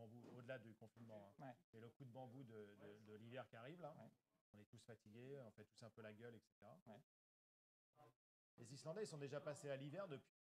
au-delà du confinement, hein, le coup de bambou de, l'hiver qui arrive, là, on est tous fatigués, on fait tous un peu la gueule, etc. Les Islandais, sont déjà passés à l'hiver depuis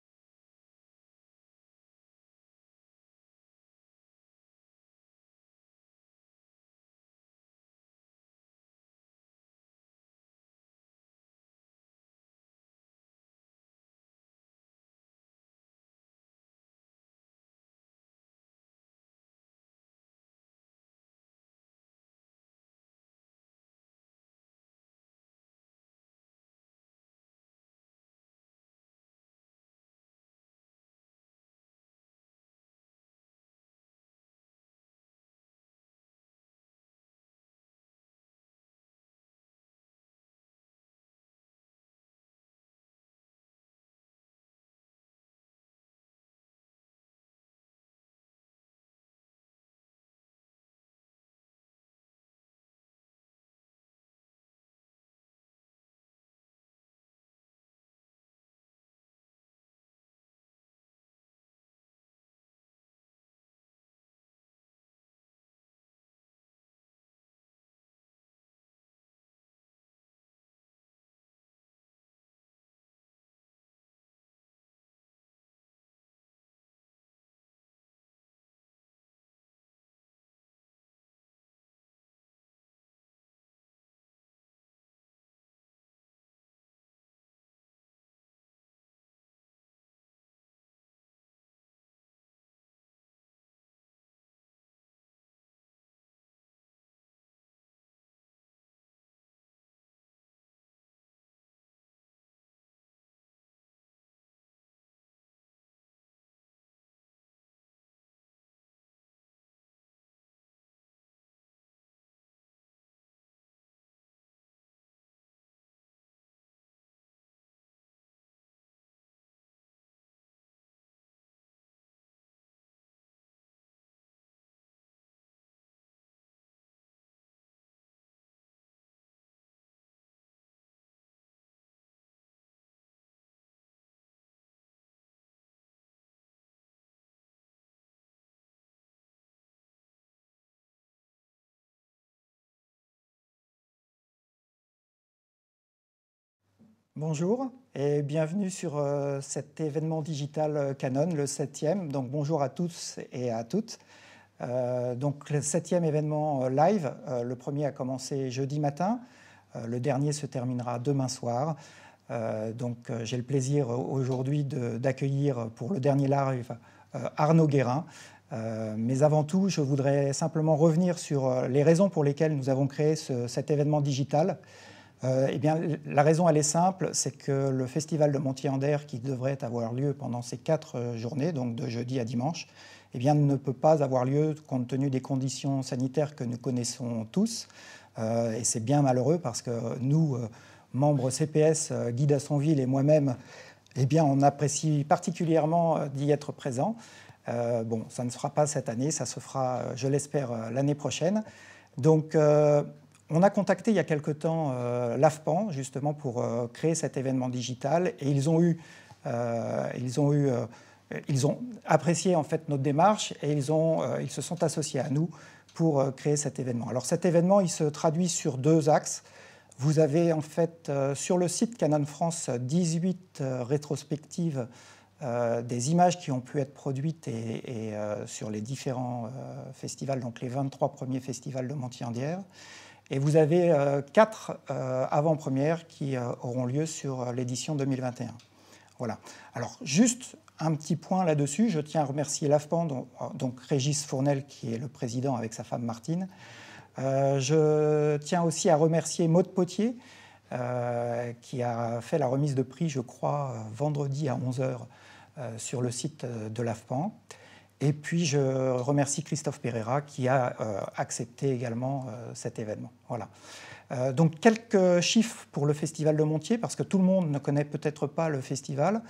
Bonjour et bienvenue sur euh, cet événement digital euh, Canon, le septième. Donc bonjour à tous et à toutes. Euh, donc le septième événement live, le premier a commencé jeudi matin, le dernier se terminera demain soir. donc j'ai le plaisir aujourd'hui d'accueillir pour le dernier live Arnaud Guérin. mais avant tout, je voudrais simplement revenir sur les raisons pour lesquelles nous avons créé cet événement digital. Euh, eh bien, la raison, elle est simple, c'est que le festival de montier en qui devrait avoir lieu pendant ces quatre euh, journées, donc de jeudi à dimanche, eh bien, ne peut pas avoir lieu compte tenu des conditions sanitaires que nous connaissons tous. Euh, et c'est bien malheureux parce que nous, membres CPS, Guy Dassonville et moi-même, eh bien, on apprécie particulièrement d'y être présent. bon, ça ne se fera pas cette année, ça se fera, je l'espère, l'année prochaine. Donc, on a contacté il y a quelque temps euh, l'AFPAN justement pour euh, créer cet événement digital et ils ont euh, ont ils ont apprécié en fait notre démarche et ils ont, ils se sont associés à nous pour créer cet événement. Alors cet événement, il se traduit sur deux axes. Vous avez en fait sur le site Canon France 18 rétrospectives des images qui ont pu être produites et, sur les différents festivals, donc les 23 premiers festivals de Montiandière. Et vous avez euh, quatre euh, avant-premières qui euh, auront lieu sur l'édition 2021. Voilà. Alors, juste un petit point là-dessus. Je tiens à remercier l'AFPAN, donc, Régis Fournel, qui est le président avec sa femme Martine. je tiens aussi à remercier Maud Potier, qui a fait la remise de prix, je crois, vendredi à 11h sur le site de l'AFPAN. Et puis je remercie Christophe Pereira qui a euh, accepté également euh, cet événement. Voilà. Euh, donc quelques chiffres pour le Festival de Montier, parce que tout le monde ne connaît peut-être pas le festival.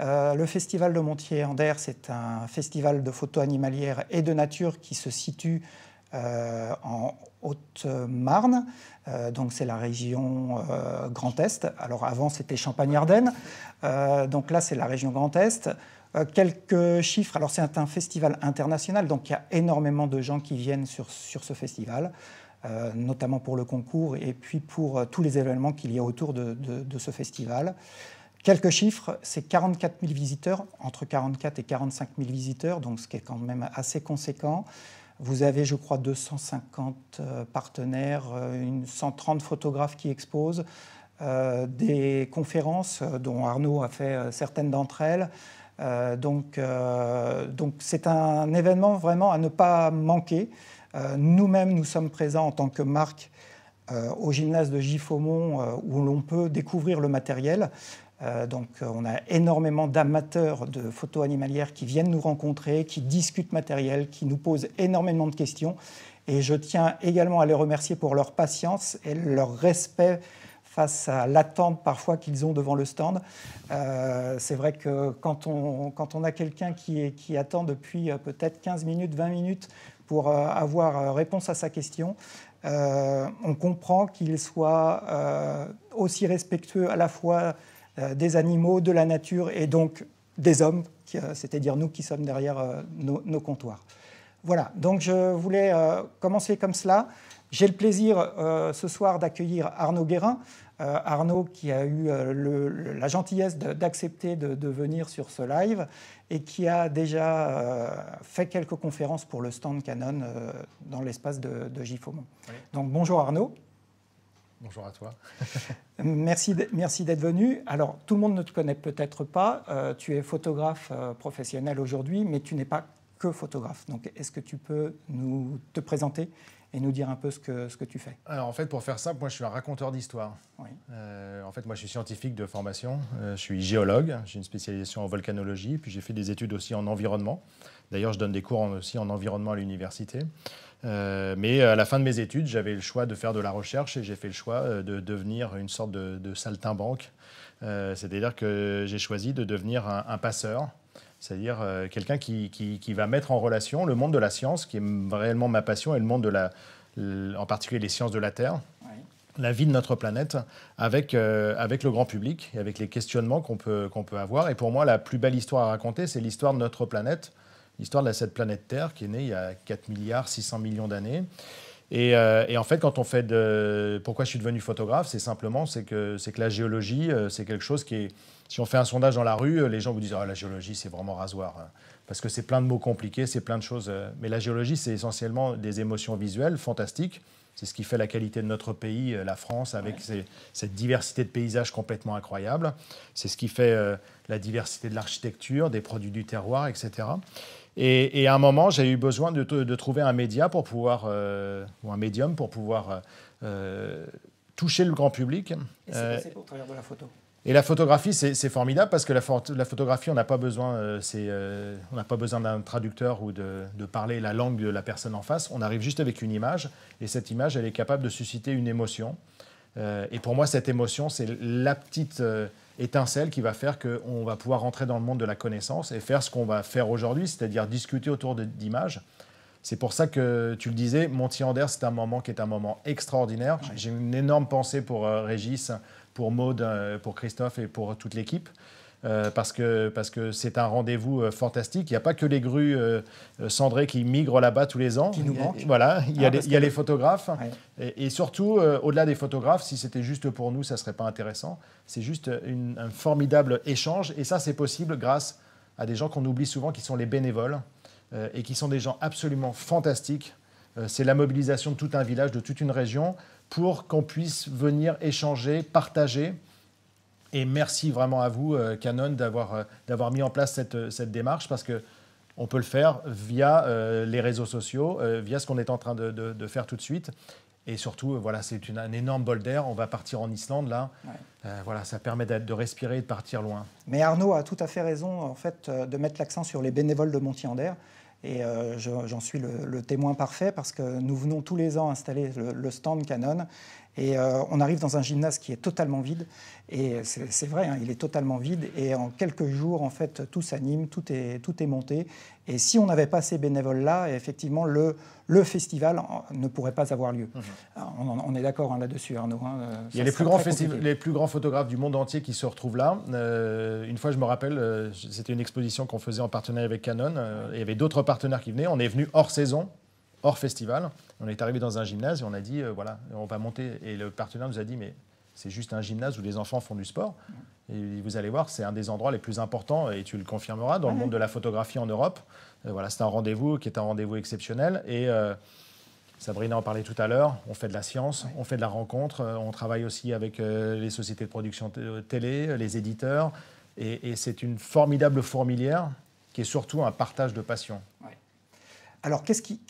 le Festival de Montier-Ander, c'est un festival de photos animalière et de nature qui se situe en Haute-Marne, donc c'est la région Grand Est. Alors avant c'était Champagne-Ardenne, donc là c'est la région Grand Est. Euh, quelques chiffres. Alors, c'est un festival international, donc il y a énormément de gens qui viennent sur, sur ce festival, euh, notamment pour le concours et puis pour euh, tous les événements qu'il y a autour de, ce festival. Quelques chiffres, c'est 44 000 visiteurs, entre 44 et 45 000 visiteurs, donc ce qui est quand même assez conséquent. Vous avez, je crois, 250 partenaires, une 130 photographes qui exposent, des conférences dont Arnaud a fait certaines d'entre elles. Euh, donc, euh, donc c'est un événement vraiment à ne pas manquer. Euh, nous-mêmes, nous sommes présents en tant que marque au gymnase de Gifaumont où l'on peut découvrir le matériel. donc on a énormément d'amateurs de photos animalières qui viennent nous rencontrer, qui discutent matériel, qui nous posent énormément de questions. Et je tiens également à les remercier pour leur patience et leur respect face à l'attente parfois qu'ils ont devant le stand. Euh, c'est vrai que quand on, quand on a quelqu'un qui, qui attend depuis euh, peut-être 15 minutes, 20 minutes pour euh, avoir réponse à sa question, on comprend qu'il soit aussi respectueux à la fois des animaux, de la nature et donc des hommes, c'est-à-dire nous qui sommes derrière nos, comptoirs. Voilà, donc je voulais commencer comme cela. J'ai le plaisir ce soir d'accueillir Arnaud Guérin. Euh, Arnaud qui a eu euh, la gentillesse d'accepter de, venir sur ce live et qui a déjà euh, fait quelques conférences pour le stand Canon dans l'espace de, de Gifaumont. Donc bonjour Arnaud. Bonjour à toi. merci d'être venu. Alors, tout le monde ne te connaît peut-être pas. tu es photographe professionnel aujourd'hui, mais tu n'es pas que photographe. Donc, est-ce que tu peux nous te présenter et nous dire un peu ce que, ce que tu fais Alors en fait, pour faire simple, moi je suis un raconteur d'histoire. Euh, en fait, moi je suis scientifique de formation, euh, je suis géologue, j'ai une spécialisation en volcanologie, puis j'ai fait des études aussi en environnement. D'ailleurs, je donne des cours aussi en environnement à l'université. Euh, mais à la fin de mes études, j'avais le choix de faire de la recherche et j'ai fait le choix de devenir une sorte de, de saltimbanque. C'est-à-dire que j'ai choisi de devenir un, un passeur c'est-à-dire euh, quelqu'un qui, qui, va mettre en relation le monde de la science, qui est réellement ma passion, et le monde de la, en particulier les sciences de la Terre, la vie de notre planète, avec, euh, avec le grand public, et avec les questionnements qu'on peut, qu'on peut avoir. Et pour moi, la plus belle histoire à raconter, c'est l'histoire de notre planète, l'histoire de cette planète Terre qui est née il y a 4 milliards 600 millions d'années. Euh, et, en fait, quand on fait de... Pourquoi je suis devenu photographe C'est simplement c'est que, que la géologie, c'est quelque chose qui est si on fait un sondage dans la rue, euh, les gens vous disent ah, la géologie, c'est vraiment rasoir. Hein. Parce que c'est plein de mots compliqués, c'est plein de choses. Euh. Mais la géologie, c'est essentiellement des émotions visuelles fantastiques. C'est ce qui fait la qualité de notre pays, euh, la France, avec cette diversité de paysages complètement incroyable. C'est ce qui fait la diversité de l'architecture, des produits du terroir, etc. Et, à un moment, j'ai eu besoin de, trouver un média pour pouvoir, ou un médium pour pouvoir toucher le grand public. Et c'est passé au travers de la photo et la photographie, c'est formidable parce que la, photographie, on n'a pas besoin, euh, euh, on pas besoin d'un traducteur ou de, parler la langue de la personne en face. On arrive juste avec une image et cette image, elle est capable de susciter une émotion. Euh, et pour moi, cette émotion, c'est la petite étincelle qui va faire qu'on va pouvoir rentrer dans le monde de la connaissance et faire ce qu'on va faire aujourd'hui, c'est-à-dire discuter autour d'images. C'est pour ça que tu le disais, Monty Anders, c'est un moment qui est un moment extraordinaire. J'ai une énorme pensée pour Régis pour Maude, euh, pour Christophe et pour toute l'équipe. Euh, parce que parce que c'est un rendez-vous euh, fantastique. Il n'y a pas que les grues cendrées qui migrent là-bas tous les ans. Qui nous manquent. Voilà, il y a, ah, les, photographes. Et, surtout, au-delà des photographes, si c'était juste pour nous, ça ne serait pas intéressant. C'est juste un formidable échange. Et ça, c'est possible grâce à des gens qu'on oublie souvent, qui sont les bénévoles, et qui sont des gens absolument fantastiques. c'est la mobilisation de tout un village, de toute une région, pour qu'on puisse venir échanger, partager. Et merci vraiment à vous, euh, Canon, d'avoir, euh, d'avoir mis en place euh, cette, démarche parce que on peut le faire via les réseaux sociaux, via ce qu'on est en train de, faire tout de suite. Et surtout, voilà, c'est une, un énorme bol d'air. On va partir en Islande, là. voilà, ça permet de respirer et de partir loin. Mais Arnaud a tout à fait raison, en fait, de mettre l'accent sur les bénévoles de Monty en et euh, j'en suis le, témoin parfait parce que nous venons tous les ans installer le stand Canon et euh, on arrive dans un gymnase qui est totalement vide. Et c'est vrai, hein, il est totalement vide. Et en quelques jours, en fait, tout s'anime, tout est, tout est monté. Et si on n'avait pas ces bénévoles-là, effectivement, le, le festival ne pourrait pas avoir lieu. Mhm. On, est d'accord hein, là-dessus, Arnaud. Hein, euh, il y a les plus, grands les plus grands photographes du monde entier qui se retrouvent là. Euh, une fois, je me rappelle, c'était une exposition qu'on faisait en partenariat avec Canon. il y avait d'autres partenaires qui venaient. On est venu hors saison hors festival. On est arrivé dans un gymnase et on a dit, euh, voilà, on va monter. Et le partenaire nous a dit, mais c'est juste un gymnase où les enfants font du sport. Et vous allez voir, c'est un des endroits les plus importants, et tu le confirmeras, dans le monde de la photographie en Europe. Euh, voilà, c'est un rendez-vous qui est un rendez-vous exceptionnel. Et euh, Sabrina en parlait tout à l'heure, on fait de la science, on fait de la rencontre, on travaille aussi avec les sociétés de production télé, les éditeurs. Et, et c'est une formidable fourmilière qui est surtout un partage de passion. Alors, qu'est-ce qui,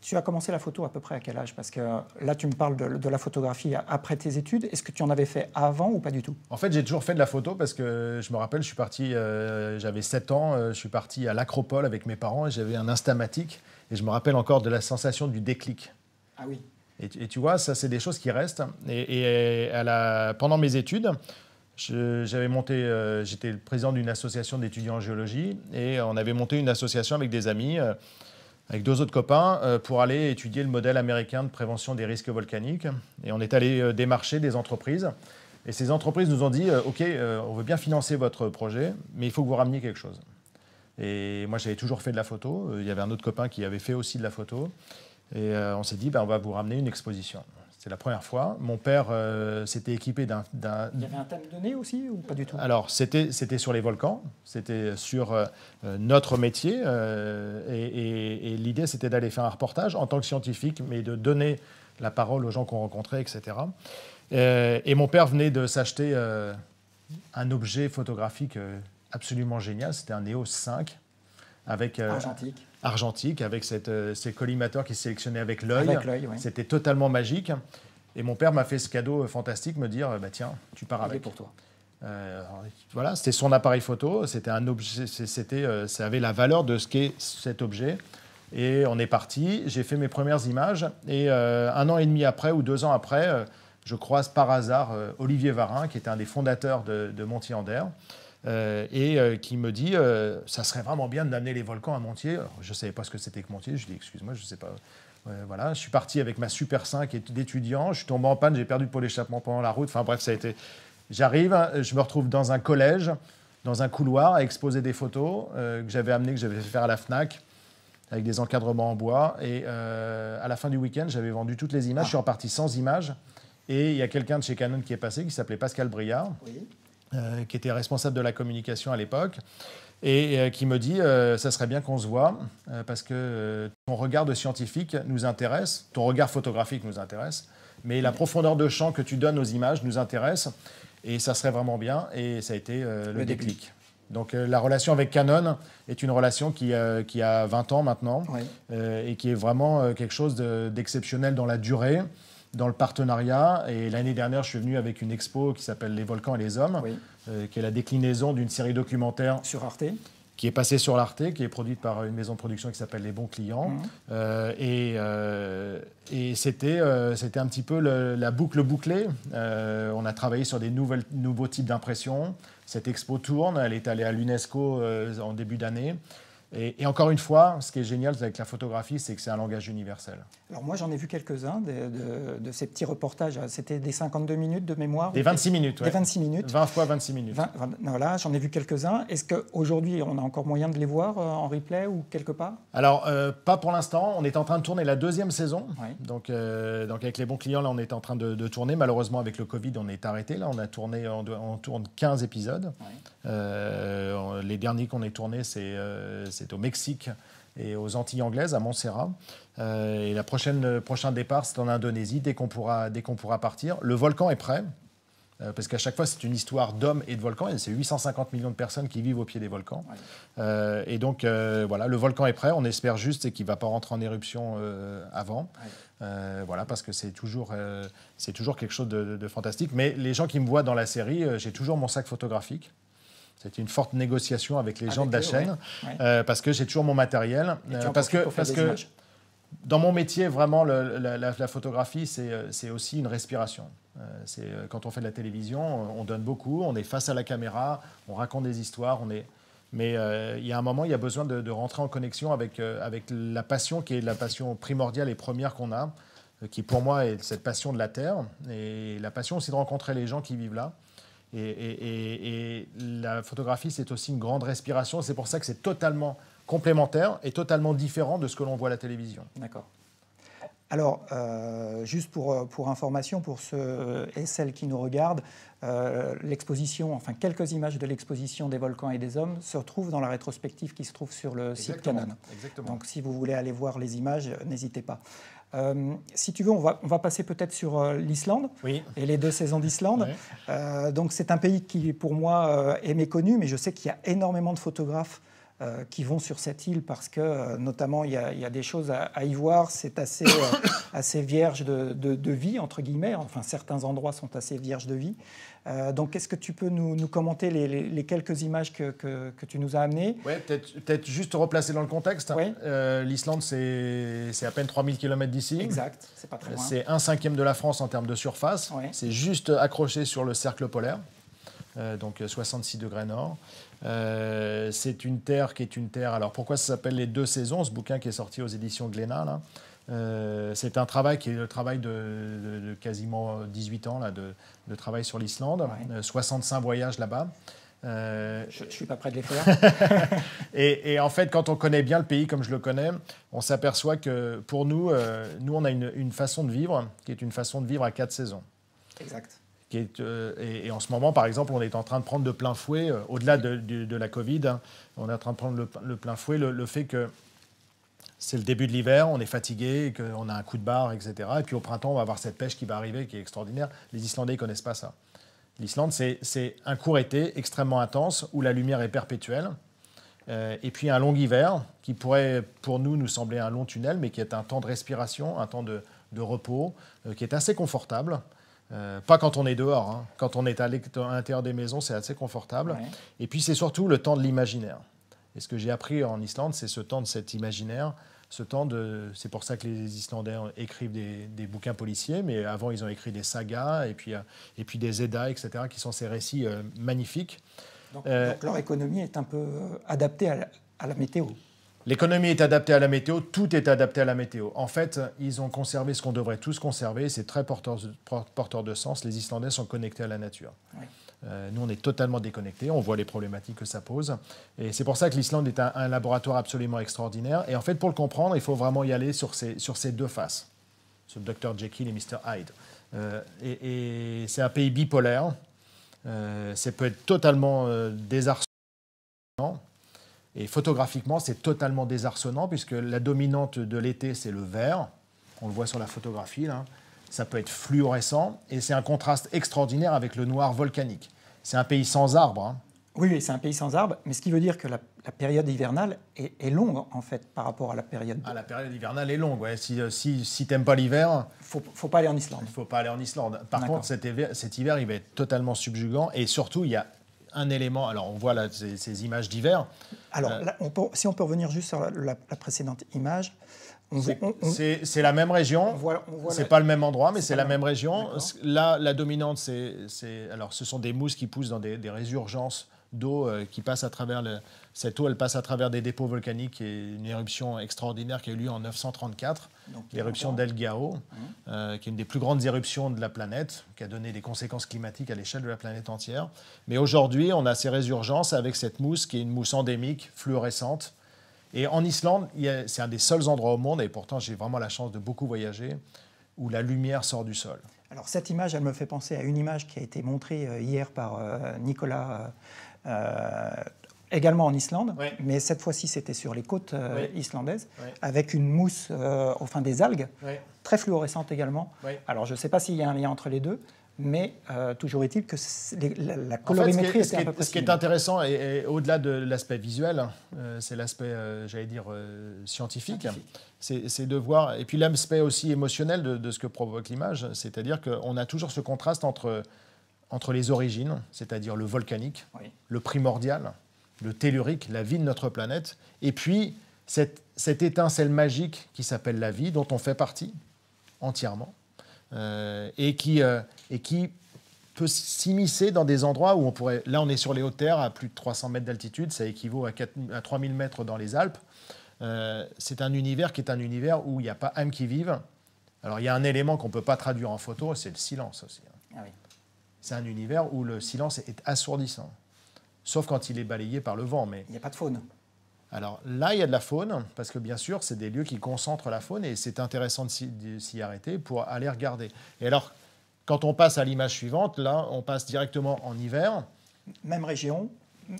tu as commencé la photo à peu près à quel âge Parce que là, tu me parles de, la photographie après tes études. Est-ce que tu en avais fait avant ou pas du tout En fait, j'ai toujours fait de la photo parce que je me rappelle, je suis parti, euh, j'avais 7 ans, euh, je suis parti à l'Acropole avec mes parents et j'avais un instamatique. Et je me rappelle encore de la sensation du déclic. Ah oui. Et, tu vois, ça, c'est des choses qui restent. Et, pendant mes études, j'avais monté, euh, j'étais le président d'une association d'étudiants en géologie et on avait monté une association avec des amis avec deux autres copains euh, pour aller étudier le modèle américain de prévention des risques volcaniques. Et on est allé euh, démarcher des entreprises. Et ces entreprises nous ont dit euh, OK, on veut bien financer votre projet, mais il faut que vous rameniez quelque chose. Et moi, j'avais toujours fait de la photo. Il y avait un autre copain qui avait fait aussi de la photo. Et on s'est dit ben, on va vous ramener une exposition. C'est la première fois. Mon père euh, s'était équipé d'un. Il y avait un thème donné aussi ou pas du tout Alors, c'était sur les volcans, c'était sur euh, notre métier. Euh, et, l'idée, c'était d'aller faire un reportage en tant que scientifique, mais de donner la parole aux gens qu'on rencontrait, etc. Et, et mon père venait de s'acheter un objet photographique absolument génial. C'était un EOS 5 avec. Argentique argentique avec euh, ces collimateurs qui sélectionnaient avec l'œil. C'était totalement magique. Et mon père m'a fait ce cadeau euh, fantastique, me dire euh, bah, tiens, tu pars avec. pour toi. voilà, c'était son appareil photo, c'était un objet, c'était, ça avait la valeur de ce qu'est cet objet. Et on est parti, j'ai fait mes premières images, et un an et demi après ou deux ans après, je croise par hasard Olivier Varin, qui était un des fondateurs de, de Montier euh, et euh, qui me dit euh, ça serait vraiment bien d'amener les volcans à Montier. je ne savais pas ce que c'était que Montier. Je dis excuse-moi, je ne sais pas. voilà, je suis parti avec ma Super 5 d'étudiant. Je suis tombé en panne, j'ai perdu le pôle échappement pendant la route. Enfin bref, ça a été. J'arrive, hein, je me retrouve dans un collège, dans un couloir, à exposer des photos que j'avais amenées, que j'avais fait faire à la Fnac avec des encadrements en bois. Et à la fin du week-end, j'avais vendu toutes les images. Je suis reparti sans images. Et il y a quelqu'un de chez Canon qui est passé, qui s'appelait Pascal Briard, oui. Euh, qui était responsable de la communication à l'époque, et euh, qui me dit euh, ça serait bien qu'on se voit parce que ton regard de scientifique nous intéresse, ton regard photographique nous intéresse, mais la profondeur de champ que tu donnes aux images nous intéresse et ça serait vraiment bien. Et ça a été le, déclic. Donc la relation avec Canon est une relation qui, a 20 ans maintenant et qui est vraiment quelque chose d'exceptionnel dans la durée dans le partenariat. Et l'année dernière, je suis venu avec une expo qui s'appelle Les volcans et les hommes, euh, qui est la déclinaison d'une série documentaire. Sur Arte qui est passée sur Arte, qui est produite par une maison de production qui s'appelle Les Bons Clients. Mhm. Euh, et, euh, et c'était, c'était un petit peu la boucle bouclée. on a travaillé sur des nouvelles, nouveaux types d'impressions. Cette expo tourne, elle est allée à l'UNESCO en début d'année. Et, encore une fois, ce qui est génial avec la photographie, c'est que c'est un langage universel. Alors moi, j'en ai vu quelques-uns de, ces petits reportages. C'était des 52 minutes de mémoire. Des 26 minutes, oui. Des 26 minutes. 20 fois 26 minutes. voilà, j'en ai vu quelques-uns. Est-ce qu'aujourd'hui, on a encore moyen de les voir euh, en replay ou quelque part Alors, euh, pas pour l'instant. On est en train de tourner la deuxième saison. Donc, euh, donc avec les bons clients, là, on est en train de, tourner. Malheureusement, avec le Covid, on est arrêté. Là, on a tourné, on, tourne 15 épisodes. les derniers qu'on ait tournés, c'est c'est au Mexique et aux Antilles anglaises, à Montserrat. Euh, et la prochaine, le prochain départ, c'est en Indonésie, dès qu'on pourra, dès pourra partir. Le volcan est prêt, euh, parce qu'à chaque fois, c'est une histoire d'hommes et de volcans, c'est 850 millions de personnes qui vivent au pied des volcans. Euh, et donc, voilà, le volcan est prêt, on espère juste qu'il ne va pas rentrer en éruption avant. voilà, parce que c'est toujours, c'est toujours quelque chose de, fantastique. Mais les gens qui me voient dans la série, j'ai toujours mon sac photographique. C'était une forte négociation avec les gens de la chaîne, euh, parce que j'ai toujours mon matériel. Euh, parce que, que dans mon métier, vraiment, la, photographie, euh, c'est aussi une respiration. quand on fait de la télévision, on, donne beaucoup, on est face à la caméra, on raconte des histoires, on est... Mais il y a un moment, il y a besoin de, rentrer en connexion avec, avec la passion qui est la passion primordiale et première qu'on a, qui pour moi est cette passion de la terre et la passion aussi de rencontrer les gens qui vivent là. Et, la photographie, c'est aussi une grande respiration. C'est pour ça que c'est totalement complémentaire et totalement différent de ce que l'on voit à la télévision. D'accord. Alors, euh, juste euh, pour, information, pour ceux euh, et celles qui nous regardent, l'exposition, enfin quelques images de l'exposition des volcans et des hommes se retrouvent dans la rétrospective qui se trouve sur le site Canon. Exactement. Donc, si vous voulez aller voir les images, n'hésitez pas. Euh, si tu veux, on va, on va passer peut-être sur euh, l'Islande et les deux saisons d'Islande. Euh, donc c'est un pays qui, pour moi, est méconnu, mais je sais qu'il y a énormément de photographes qui vont sur cette île parce que, notamment, il y, y, a des choses à, y voir. C'est assez, assez vierge de, de, de, vie, entre guillemets. Enfin, certains endroits sont assez vierges de vie. Euh, donc, quest ce que tu peux nous, commenter les, quelques images que, tu nous as amenées Oui, peut-être juste replacer dans le contexte. Euh, L'Islande, c'est à peine 3000 km d'ici. Exact, c'est pas très loin. C'est un cinquième de la France en termes de surface. C'est juste accroché sur le cercle polaire, euh, donc 66 degrés nord. c'est une terre qui est une terre. Alors, pourquoi ça s'appelle les deux saisons Ce bouquin qui est sorti aux éditions Glénat, là euh, c'est un travail qui est le travail de, quasiment 18 ans là, de, travail sur l'Islande, 65 euh, voyages là-bas. Euh, je ne suis pas prêt de les faire. et, en fait, quand on connaît bien le pays comme je le connais, on s'aperçoit que pour nous, nous, on a une, façon de vivre qui est une façon de vivre à quatre saisons. Exact. Qui est, et, en ce moment, par exemple, on est en train de prendre de plein fouet, au-delà de, la Covid, hein, on est en train de prendre le, plein fouet le fait que c'est le début de l'hiver, on est fatigué, on a un coup de barre, etc. Et puis au printemps, on va avoir cette pêche qui va arriver, qui est extraordinaire. Les Islandais ne connaissent pas ça. L'Islande, c'est un court été extrêmement intense où la lumière est perpétuelle. Euh, et puis un long hiver qui pourrait, pour nous, nous sembler un long tunnel, mais qui est un temps de respiration, un temps de, repos, euh, qui est assez confortable. Euh, pas quand on est dehors, hein. quand on est à l'intérieur des maisons, c'est assez confortable. Et puis c'est surtout le temps de l'imaginaire. Et ce que j'ai appris en Islande, c'est ce temps de cet imaginaire, ce temps de. C'est pour ça que les Islandais écrivent des, bouquins policiers, mais avant, ils ont écrit des sagas et puis, euh, et puis des Eddas, etc., qui sont ces récits euh, magnifiques. Euh, donc, leur économie est un peu adaptée à la, météo. L'économie est adaptée à la météo, tout est adapté à la météo. En fait, ils ont conservé ce qu'on devrait tous conserver, c'est très porteur, porteur, de sens, les Islandais sont connectés à la nature. Euh, nous, on est totalement déconnectés, on voit les problématiques que ça pose. Et c'est pour ça que l'Islande est un, laboratoire absolument extraordinaire. Et en fait, pour le comprendre, il faut vraiment y aller sur ces, deux faces, sur Dr Jekyll et Mr Hyde. Euh, et, c'est un pays bipolaire. Euh, ça peut être totalement euh, désarçonnant. Et photographiquement, c'est totalement désarçonnant puisque la dominante de l'été, c'est le vert. On le voit sur la photographie, là ça peut être fluorescent, et c'est un contraste extraordinaire avec le noir volcanique. C'est un pays sans arbres. Hein. Oui, c'est un pays sans arbres, mais ce qui veut dire que la, période hivernale est, longue, en fait, par rapport à la période... Ah, la période hivernale est longue, Si, euh, si, si t'aimes pas l'hiver... Faut, faut pas aller en Islande. Faut pas aller en Islande. Par contre, cet hiver, cet hiver, il va être totalement subjugant, et surtout, il y a un élément. Alors, on voit ces, images d'hiver. Alors, euh, si on peut revenir juste sur la, précédente image. C'est la même région, c'est pas le même endroit, mais c'est la même, région. Là, la dominante, c'est alors ce sont des mousses qui poussent dans des résurgences d'eau euh, qui passe à travers le... Cette eau, elle passe à travers des dépôts volcaniques et une éruption extraordinaire qui a eu lieu en 934, l'éruption d'El Gao, euh, mmh. qui est une des plus grandes éruptions de la planète, qui a donné des conséquences climatiques à l'échelle de la planète entière. Mais aujourd'hui, on a ces résurgences avec cette mousse qui est une mousse endémique, fluorescente. Et en Islande, c'est un des seuls endroits au monde, et pourtant j'ai vraiment la chance de beaucoup voyager, où la lumière sort du sol. Alors cette image, elle me fait penser à une image qui a été montrée euh, hier par Nicolas euh, également en Islande, mais cette fois-ci c'était sur les côtes euh, islandaises, avec une mousse, enfin euh, des algues, très fluorescente également. Alors je ne sais pas s'il y a un lien entre les deux, mais toujours est-il que la, colorimétrie ce qui est, un peu Ce qui est intéressant, et, au-delà de l'aspect visuel, hein, c'est l'aspect, j'allais dire, scientifique. c'est de voir, et puis l'aspect aussi émotionnel de, ce que provoque l'image, c'est-à-dire qu'on a toujours ce contraste entre entre les origines, c'est-à-dire le volcanique, le primordial, le tellurique, la vie de notre planète, et puis cette, étincelle magique qui s'appelle la vie, dont on fait partie entièrement, euh, et, qui, euh, et qui peut s'immiscer dans des endroits où on pourrait... Là, on est sur les hautes terres, à plus de 300 mètres d'altitude, ça équivaut à, 3000 mètres dans les Alpes. Euh, c'est un univers qui est un univers où il n'y a pas âme qui vive. Alors, il y a un élément qu'on ne peut pas traduire en photo, c'est le silence aussi. Hein. Ah oui c'est un univers où le silence est assourdissant. Sauf quand il est balayé par le vent. Mais... Il n'y a pas de faune. Alors là, il y a de la faune, parce que bien sûr, c'est des lieux qui concentrent la faune et c'est intéressant de s'y arrêter pour aller regarder. Et alors, quand on passe à l'image suivante, là, on passe directement en hiver. Même région,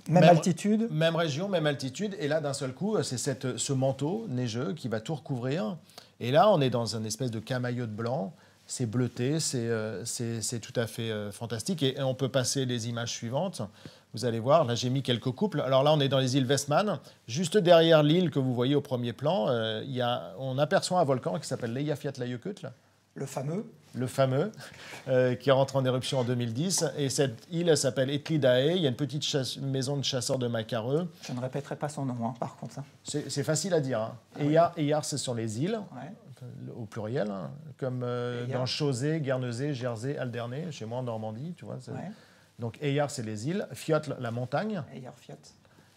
même, altitude Même région, même altitude. Et là, d'un seul coup, euh, c'est ce manteau neigeux qui va tout recouvrir. Et là, on est dans un espèce de camaillot de blanc c'est bleuté, euh, c'est tout à fait euh, fantastique. Et, on peut passer les images suivantes. Vous allez voir, là j'ai mis quelques couples. Alors là on est dans les îles Westman. Juste derrière l'île que vous voyez au premier plan, euh, on aperçoit un volcan qui s'appelle Eyjafjallajökull. Le fameux. Le fameux, qui rentre en éruption en 2010. Et cette île s'appelle Etlidae. Il y a une petite maison de chasseurs de macareux. Je ne répéterai pas son nom, hein, par contre. C'est facile à dire. Hein. Ah e e c'est sur les îles. Ouais au pluriel, hein. comme euh, dans Chausey, Guernesey, Jersey, Alderney, chez moi en Normandie, tu vois. Donc Eyar, c'est les îles, Fjotl, la montagne. Eyar,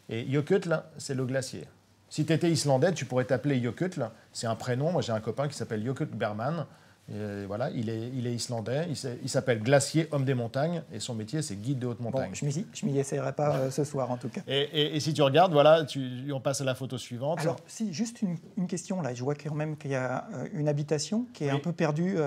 Et Jokutl, c'est le glacier. Si tu étais islandais, tu pourrais t'appeler Jokutl, C'est un prénom. Moi, j'ai un copain qui s'appelle Jokutl Berman. Euh, voilà, il est, islandais, il s'appelle Glacier, homme des montagnes, et son métier, c'est guide de haute montagne. Bon, je m'y essaierai pas euh, ce soir, en tout cas. Et, si tu regardes, voilà, tu, on passe à la photo suivante. Alors, si, juste une, question, là, je vois quand même qu'il y a euh, une habitation qui est un peu perdue.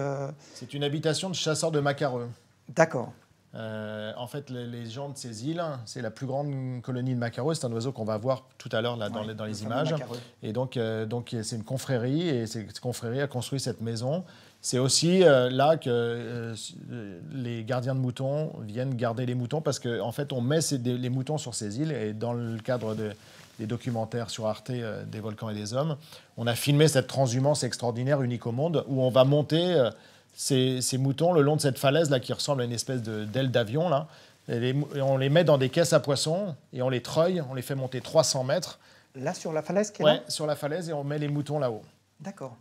C'est une habitation de chasseurs de macareux. D'accord. en fait, les, gens de ces îles, c'est la plus grande colonie de macareux. C'est un oiseau qu'on va voir tout à l'heure dans, les, images. Et donc, donc c'est une confrérie et cette confrérie a construit cette maison c'est aussi euh, là que euh, euh, les gardiens de moutons viennent garder les moutons parce qu'en fait, on met les moutons sur ces îles et dans le cadre des documentaires sur Arte des volcans et des hommes, on a filmé cette transhumance extraordinaire, unique au monde, où on va monter ces, moutons le long de cette falaise là qui ressemble à une espèce d'aile d'avion on les met dans des caisses à poissons et on les treuille, on les fait monter 300 mètres. Là sur la falaise Oui, sur la falaise et on met les moutons là-haut. D'accord.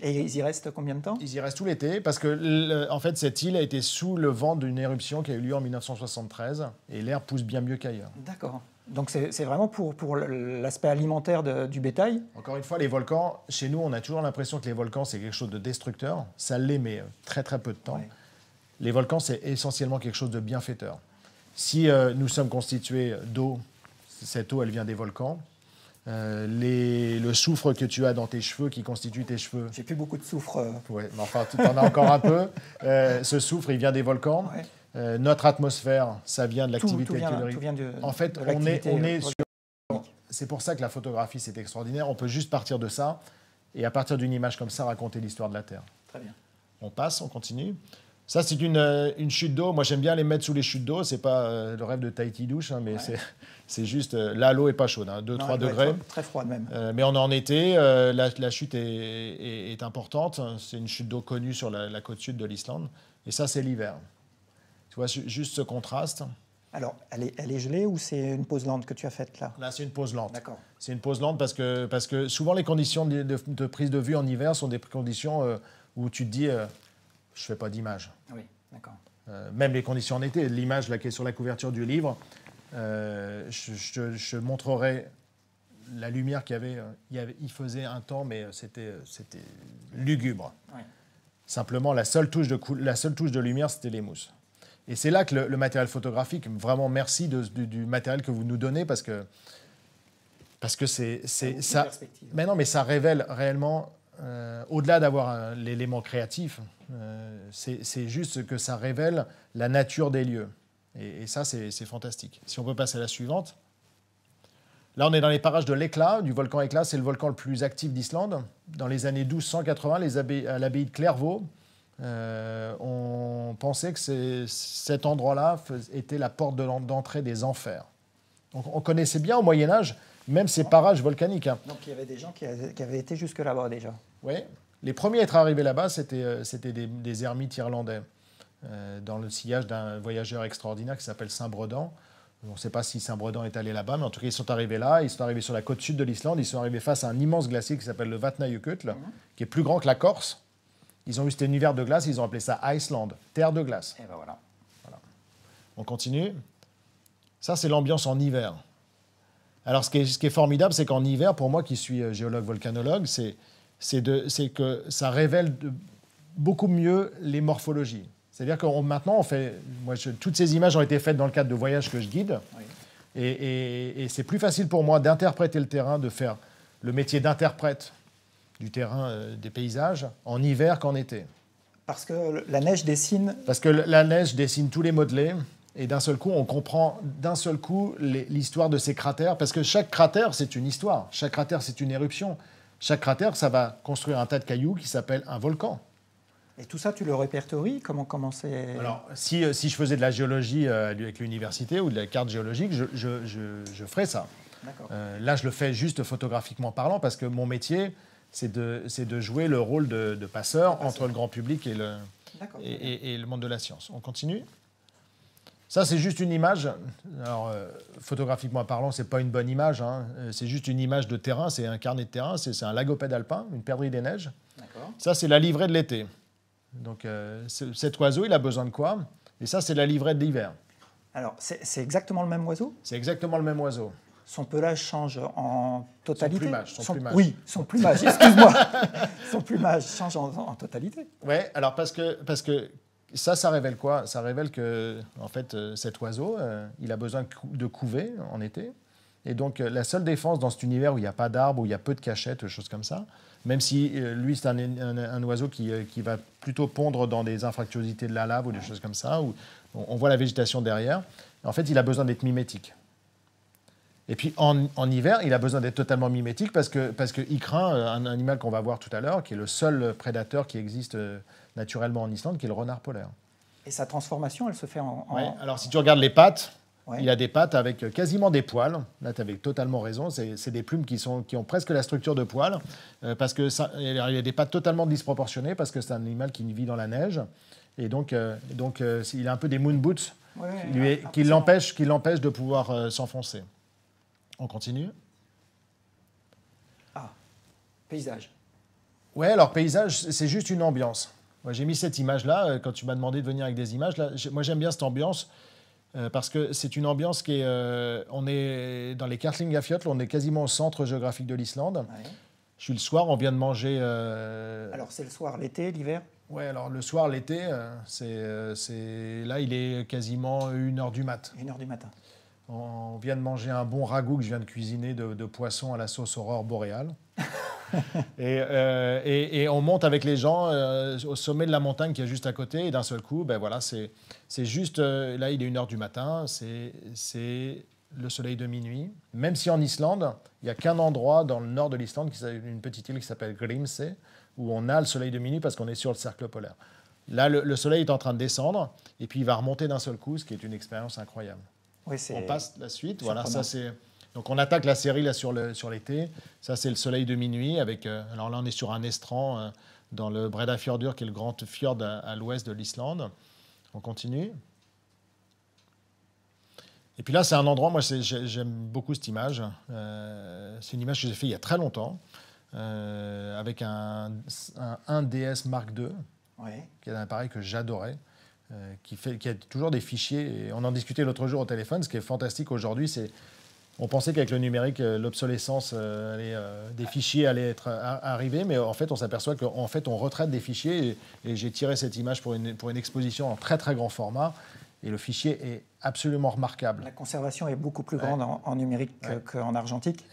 Et ils y restent combien de temps Ils y restent tout l'été parce que en fait cette île a été sous le vent d'une éruption qui a eu lieu en 1973 et l'air pousse bien mieux qu'ailleurs. D'accord. Donc c'est vraiment pour, l'aspect alimentaire du bétail. Encore une fois, les volcans, chez nous, on a toujours l'impression que les volcans, c'est quelque chose de destructeur. Ça l'est, mais euh, très très peu de temps. Les volcans, c'est essentiellement quelque chose de bienfaiteur. Si euh, nous sommes constitués d'eau, cette eau, elle vient des volcans. Euh, le soufre que tu as dans tes cheveux, qui constitue tes cheveux. J'ai plus beaucoup de soufre. Euh. Oui, mais enfin, tu en as encore un peu. Euh, ce soufre, il vient des volcans. notre atmosphère, ça vient de l'activité de... En fait, on est, sur... C'est pour ça que la photographie, c'est extraordinaire. On peut juste partir de ça et à partir d'une image comme ça, raconter l'histoire de la Terre. Très bien. On passe, on continue. Ça, c'est une, chute d'eau. Moi, j'aime bien les mettre sous les chutes d'eau. Ce n'est pas le rêve de Tahiti Douche, hein, mais c'est... C'est juste, euh, là, l'eau est pas chaude, 2-3 hein, degrés. Très froide même. Euh, mais on est en été, euh, la, chute est, importante. C'est une chute d'eau connue sur la, côte sud de l'Islande. Et ça, c'est l'hiver. Tu vois, juste ce contraste. Alors, elle est, gelée ou c'est une pause lente que tu as faite là Là, c'est une pause lente. D'accord. C'est une pause lente parce que, parce que souvent les conditions de, prise de vue en hiver sont des conditions où tu te dis, je je fais pas d'image. Oui, d'accord. même les conditions en été, l'image là, qui est sur la couverture du livre, euh, je, montrerai la lumière qu'il y avait. Il, y avait, faisait un temps, mais c'était, lugubre. Simplement, la seule, touche de la seule touche de lumière, c'était les mousses. Et c'est là que le, matériel photographique, vraiment merci du, matériel que vous nous donnez, parce que, parce que c'est, ça. Mais non, mais ça révèle réellement, euh, au-delà d'avoir euh, l'élément créatif, c'est juste que ça révèle la nature des lieux. Et, ça, c'est fantastique. Si on peut passer à la suivante. Là, on est dans les parages de l'Éclat, du volcan Éclat. C'est le volcan le plus actif d'Islande. Dans les années 1280, les à l'abbaye de Clairvaux, euh, on pensait que cet endroit-là était la porte d'entrée des enfers. Donc, on connaissait bien au Moyen Âge même ces parages volcaniques. Hein. Donc il y avait des gens qui, avaient été jusque là-bas déjà. Oui. Les premiers à être arrivés là-bas, c'était euh, des, des, ermites irlandais. Euh, dans le sillage d'un voyageur extraordinaire qui s'appelle Saint-Bredan. On ne sait pas si Saint-Bredan est allé là-bas, mais en tout cas, ils sont arrivés là. Ils sont arrivés sur la côte sud de l'Islande. Ils sont arrivés face à un immense glacier qui s'appelle le Vatnajökull, mhm. qui est plus grand que la Corse. Ils ont vu cet univers de glace. Ils ont appelé ça Iceland, terre de glace. Et eh ben voilà. On continue. Ça, c'est l'ambiance en hiver. Alors, ce qui est, formidable, c'est qu'en hiver, pour moi qui suis euh, géologue volcanologue, c'est que ça révèle beaucoup mieux les morphologies. C'est-à-dire que maintenant, toutes ces images ont été faites dans le cadre de voyages que je guide. Et, c'est plus facile pour moi d'interpréter le terrain, de faire le métier d'interprète du terrain, euh, des paysages, en hiver qu'en été. Parce que la neige dessine. Parce que la neige dessine tous les modelés. Et d'un seul coup, on comprend d'un seul coup l'histoire de ces cratères, parce que chaque cratère, c'est une histoire. Chaque cratère, c'est une éruption. Chaque cratère, ça va construire un tas de cailloux qui s'appelle un volcan. Et tout ça, tu le répertories Comment commencer Alors, si, euh, si, je faisais de la géologie euh, avec l'université ou de la carte géologique, je, je, je, je ferais ça. Euh, là, je le fais juste photographiquement parlant parce que mon métier, c'est de, de, jouer le rôle de, passeur, entre le grand public et le, et, et, le monde de la science. On continue ça, c'est juste une image. Alors, photographiquement parlant, c'est pas une bonne image. Hein. C'est juste une image de terrain. C'est un carnet de terrain. C'est un lagopède alpin, une perdrix des neiges. Ça, c'est la livrée de l'été. Donc euh, cet oiseau, il a besoin de quoi Et ça, c'est la livrette d'hiver. Alors, c'est exactement le même oiseau C'est exactement le même oiseau. Son pelage change en totalité Son plumage. Son Oui, son plumage, excuse-moi. son plumage change en, totalité. Oui, alors parce que, ça, ça révèle quoi Ça révèle que, en fait, euh, cet oiseau, euh, il a besoin de couver en été. Et donc, euh, la seule défense dans cet univers où il n'y a pas d'arbres, où il y a peu de cachettes, choses comme ça, même si euh, lui, c'est un, oiseau qui, euh, qui, va plutôt pondre dans des infractuosités de la lave ou des choses comme ça, où on, voit la végétation derrière, en fait, il a besoin d'être mimétique. Et puis en, hiver, il a besoin d'être totalement mimétique parce que parce qu'il craint un animal qu'on va voir tout à l'heure, qui est le seul prédateur qui existe naturellement en Islande, qui est le renard polaire. Et sa transformation, elle se fait en. Alors si tu regardes les pattes, il a des pattes avec euh, quasiment des poils. Là, tu avais totalement raison. C'est des plumes qui, ont presque la structure de poils. Euh, parce que ça, il a des pattes totalement disproportionnées parce que c'est un animal qui vit dans la neige. Et donc, euh, donc il a un peu des moon boots qui, l'empêche qui l'empêchent de pouvoir s'enfoncer. On continue Ah, paysage. Ouais, alors paysage, c'est juste une ambiance. Moi, j'ai mis cette image-là. Quand tu m'as demandé de venir avec des images, moi, j'aime bien cette ambiance. Euh, parce que c'est une ambiance qui est. Euh, on est dans les Kertlingafjöll, on est quasiment au centre géographique de l'Islande. Je suis le soir, on vient de manger. Euh, alors c'est le soir, l'été, l'hiver Oui, alors le soir, l'été, c'est, là, il est quasiment 1h du mat. 1h du matin. On vient de manger un bon ragoût que je viens de cuisiner de, de poisson à la sauce aurore boréale. Euh, et, et, on monte avec les gens euh, au sommet de la montagne qui est juste à côté. Et d'un seul coup, ben voilà, c'est juste. Euh, là, il est 1h du matin, c'est le soleil de minuit. Même si en Islande, il n'y a qu'un endroit dans le nord de l'Islande, une petite île qui s'appelle Grimsey, où on a le soleil de minuit parce qu'on est sur le cercle polaire. Là, le, soleil est en train de descendre et puis il va remonter d'un seul coup, ce qui est une expérience incroyable. Oui, on passe la suite. Voilà, ça c'est donc on attaque la série là sur l'été. ça, c'est le soleil de minuit. Avec, euh, alors là, on est sur un estran euh, dans le Bredafjordur, qui est le grand fjord à, l'ouest de l'Islande. On continue. Et puis là, c'est un endroit, moi, j'aime beaucoup cette image. Euh, c'est une image que j'ai faite il y a très longtemps, avec un, 1 DS Mark II, qui est un appareil que j'adorais. Qui, fait, qui a toujours des fichiers. on en discutait l'autre jour au téléphone. Ce qui est fantastique aujourd'hui, c'est on pensait qu'avec le numérique, euh, l'obsolescence euh, euh, des fichiers allait être arrivée, mais en fait, on s'aperçoit qu'en fait, on retraite des fichiers. Et, j'ai tiré cette image pour une, pour une exposition en très très grand format. Et le fichier est absolument remarquable. La conservation est beaucoup plus grande en, numérique qu'en argentique.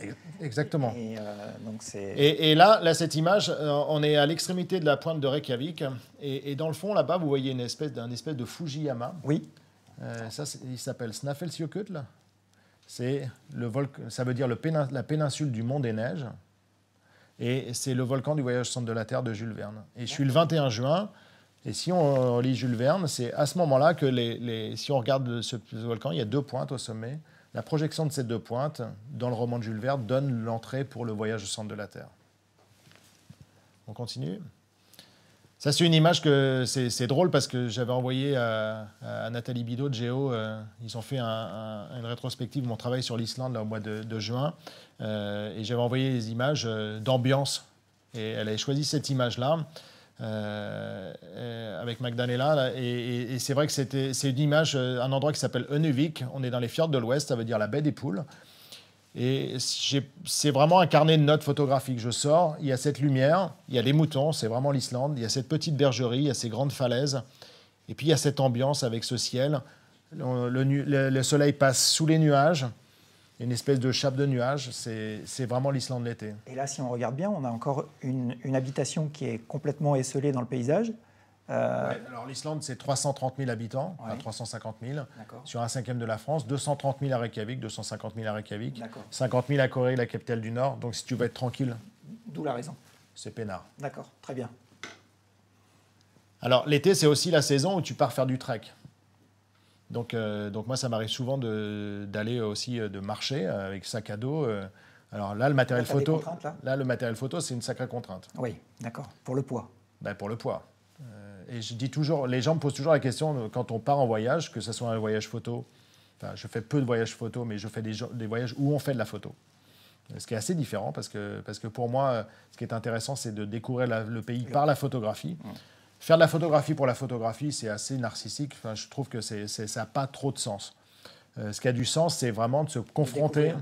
Exactement. Et, donc et, là, cette image, on est à l'extrémité de la pointe de Reykjavik. Et, dans le fond, là-bas, vous voyez une espèce, d'un espèce de Fujiyama. Oui. ça, il s'appelle Snæfellsjökull c'est le volcan, ça veut dire la péninsule du Mont des Neiges, et c'est le volcan du voyage au centre de la Terre de Jules Verne. Et je suis le 21 juin, et si on lit Jules Verne, c'est à ce moment-là que si on regarde ce, volcan, il y a deux pointes au sommet. La projection de ces deux pointes, dans le roman de Jules Verne, donne l'entrée pour le voyage au centre de la Terre. On continue ça, c'est une image que c'est drôle parce que j'avais envoyé à, Nathalie Bidot de Géo. Euh, ils ont fait une rétrospective mon travail sur l'Islande au mois de, juin. Euh, et j'avais envoyé des images euh, d'ambiance. Et elle avait choisi cette image-là. avec Magdalena. et, c'est vrai que c'est une image, un endroit qui s'appelle Önuvik. On est dans les fjords de l'Ouest, ça veut dire la baie des poules. Et c'est vraiment un carnet de notes photographiques. Je sors, il y a cette lumière, il y a les moutons, c'est vraiment l'Islande, il y a cette petite bergerie, il y a ces grandes falaises, et puis il y a cette ambiance avec ce ciel. Le, soleil passe sous les nuages, une espèce de chape de nuages, c'est vraiment l'Islande l'été. Et là, si on regarde bien, on a encore une, une habitation qui est complètement esselée dans le paysage, euh, alors l'Islande, c'est 330 000 habitants, 350 000, sur un cinquième de la France, 230 000 à Reykjavik, 250 000 à Reykjavik, 50 000 à Corée, la capitale du Nord. Donc si tu veux être tranquille. D'où la raison. C'est peinard. D'accord, très bien. Alors l'été, c'est aussi la saison où tu pars faire du trek. Donc, euh, donc moi, ça m'arrive souvent d'aller aussi euh, de marcher avec sac à dos. alors là, le matériel photo, le matériel photo, c'est une sacrée contrainte. Oui, d'accord. Pour le poids. Ben, pour le poids et je dis toujours, les gens me posent toujours la question quand on part en voyage, que ce soit un voyage photo. Enfin, je fais peu de voyages photo, mais je fais des, des voyages où on fait de la photo. Euh, ce qui est assez différent parce que, parce que pour moi, euh, ce qui est intéressant, c'est de découvrir le pays par la photographie. Faire de la photographie pour la photographie, c'est assez narcissique. Enfin, je trouve que c'est, ça n'a pas trop de sens. Euh, ce qui a du sens, c'est vraiment de se confronter,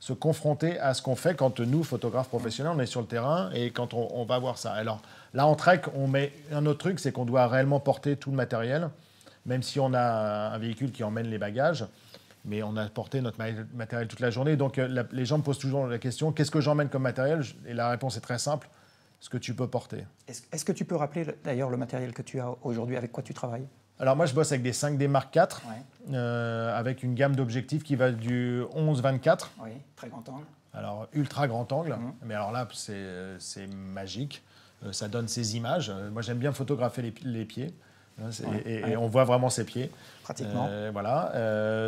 se confronter à ce qu'on fait quand nous, photographes professionnels, on est sur le terrain et quand on, va voir ça. Alors là, en trek, on met un autre truc, c'est qu'on doit réellement porter tout le matériel, même si on a un véhicule qui emmène les bagages. Mais on a porté notre matériel toute la journée. Donc euh, les gens me posent toujours la question, qu'est-ce que j'emmène comme matériel Et la réponse est très simple, ce que tu peux porter. Est-ce que tu peux rappeler d'ailleurs le matériel que tu as aujourd'hui, avec quoi tu travailles alors moi, je bosse avec des 5D Mark IV, euh, avec une gamme d'objectifs qui va du 11-24. Oui, très grand angle. Alors ultra grand angle, mhm. mais alors là, c'est magique. Euh, ça donne ces images. Euh, moi, j'aime bien photographier les, les pieds. Hein, et, on voit vraiment ses pieds. Pratiquement. Euh, voilà.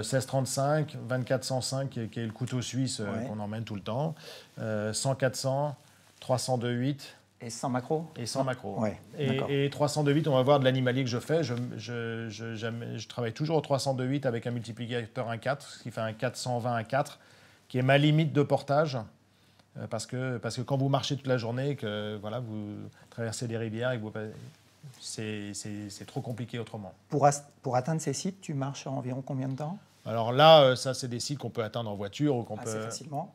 1635, 24-105, qui est le couteau suisse qu'on emmène tout le temps. 100-400, 302-8. Et sans macro Et sans macro. Ouais, et, et 302.8, on va voir de l'animalier que je fais. Je, je, travaille toujours au 302.8 avec un multiplicateur 1,4, ce qui fait un 420 à 4, qui est ma limite de portage. Euh, parce que, parce que quand vous marchez toute la journée, que voilà, vous traversez des rivières, c'est, trop compliqué autrement. Pour, pour atteindre ces sites, tu marches environ combien de temps alors là, euh, ça, c'est des sites qu'on peut atteindre en voiture ou qu'on peut facilement.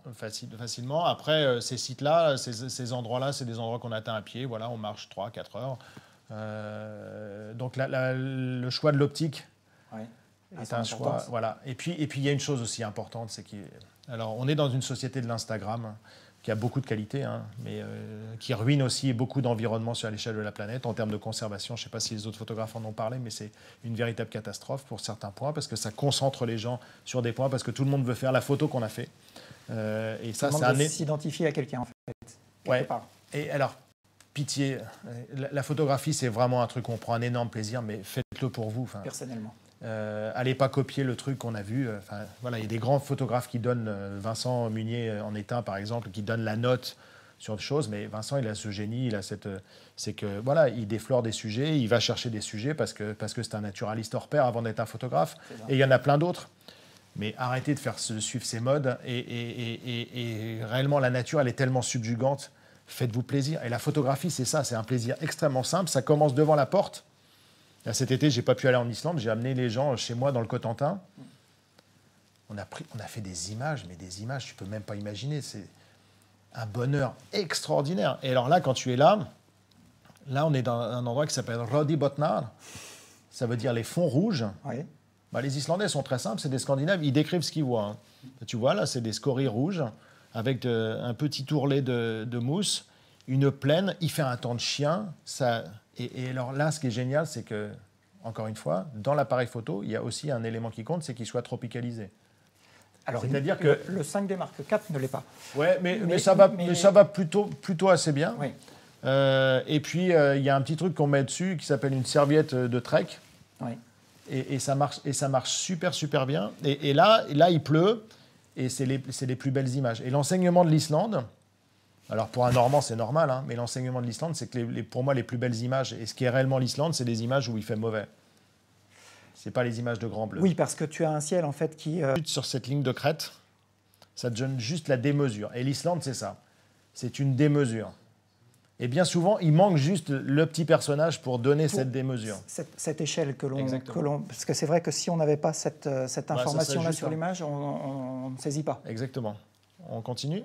facilement. Après, euh, ces sites-là, ces, endroits-là, c'est des endroits qu'on atteint à pied. Voilà, on marche 3-4 heures. Euh, donc le choix de l'optique est, ah, un choix. Voilà. Et puis, et puis, il y a une chose aussi importante, c'est qu'on alors on est dans une société de l'Instagram qui a beaucoup de qualités, hein, mais euh, qui ruine aussi beaucoup d'environnement sur l'échelle de la planète en termes de conservation. Je ne sais pas si les autres photographes en ont parlé, mais c'est une véritable catastrophe pour certains points parce que ça concentre les gens sur des points parce que tout le monde veut faire la photo qu'on a fait. Euh, et ça, c'est un s'identifier à quelqu'un en fait. Ouais. Et alors, pitié, euh, la, photographie, c'est vraiment un truc où on prend un énorme plaisir, mais faites-le pour vous. Personnellement. Euh, allez pas copier le truc qu'on a vu. Euh, voilà, il y a des grands photographes qui donnent, euh, Vincent Munier en état par exemple, qui donne la note sur des choses, mais Vincent, il a ce génie, il a cette, c'est que voilà, il déflore des sujets, il va chercher des sujets parce que parce que c'est un naturaliste hors pair avant d'être un photographe. Et il y en a plein d'autres. Mais arrêtez de faire suivre ces modes et, et, réellement la nature, elle est tellement subjugante. Faites-vous plaisir. Et la photographie, c'est ça, c'est un plaisir extrêmement simple. Ça commence devant la porte cet été, j'ai pas pu aller en Islande, j'ai amené les gens chez moi dans le Cotentin. On a, pris, on a fait des images, mais des images, tu peux même pas imaginer. C'est un bonheur extraordinaire. Et alors là, quand tu es là, là, on est dans un endroit qui s'appelle Botnar. Ça veut dire les fonds rouges. Bah, les Islandais sont très simples, c'est des Scandinaves, ils décrivent ce qu'ils voient. Hein. Tu vois, là, c'est des scories rouges avec euh, un petit tourlet de, de, mousse, une plaine, il fait un temps de chien, ça, et, alors là, ce qui est génial, c'est que, encore une fois, dans l'appareil photo, il y a aussi un élément qui compte, c'est qu'il soit tropicalisé. Alors, c'est-à-dire que le 5D Mark 4 ne l'est pas. Ouais, mais, mais, ça va, mais... ça va plutôt, plutôt assez bien. Euh, et puis euh, il y a un petit truc qu'on met dessus qui s'appelle une serviette euh, de trek. Oui. Et, ça marche, et ça marche super super bien. Et, et là, là il pleut et c'est les, les, plus belles images. Et l'enseignement de l'Islande, alors pour un Normand, c'est normal, hein, mais l'enseignement de l'Islande, c'est que pour moi, les plus belles images, et ce qui est réellement l'Islande, c'est des images où il fait mauvais. C'est pas les images de grand bleu. Oui, parce que tu as un ciel en fait qui. Euh, sur cette ligne de crête, ça te donne juste la démesure. Et l'Islande, c'est ça. C'est une démesure. Et bien souvent, il manque juste le petit personnage pour donner cette démesure. Cette, échelle que l'on. Parce que c'est vrai que si on n'avait pas cette, euh, bah, information-là sur l'image, on ne saisit pas. Exactement. On continue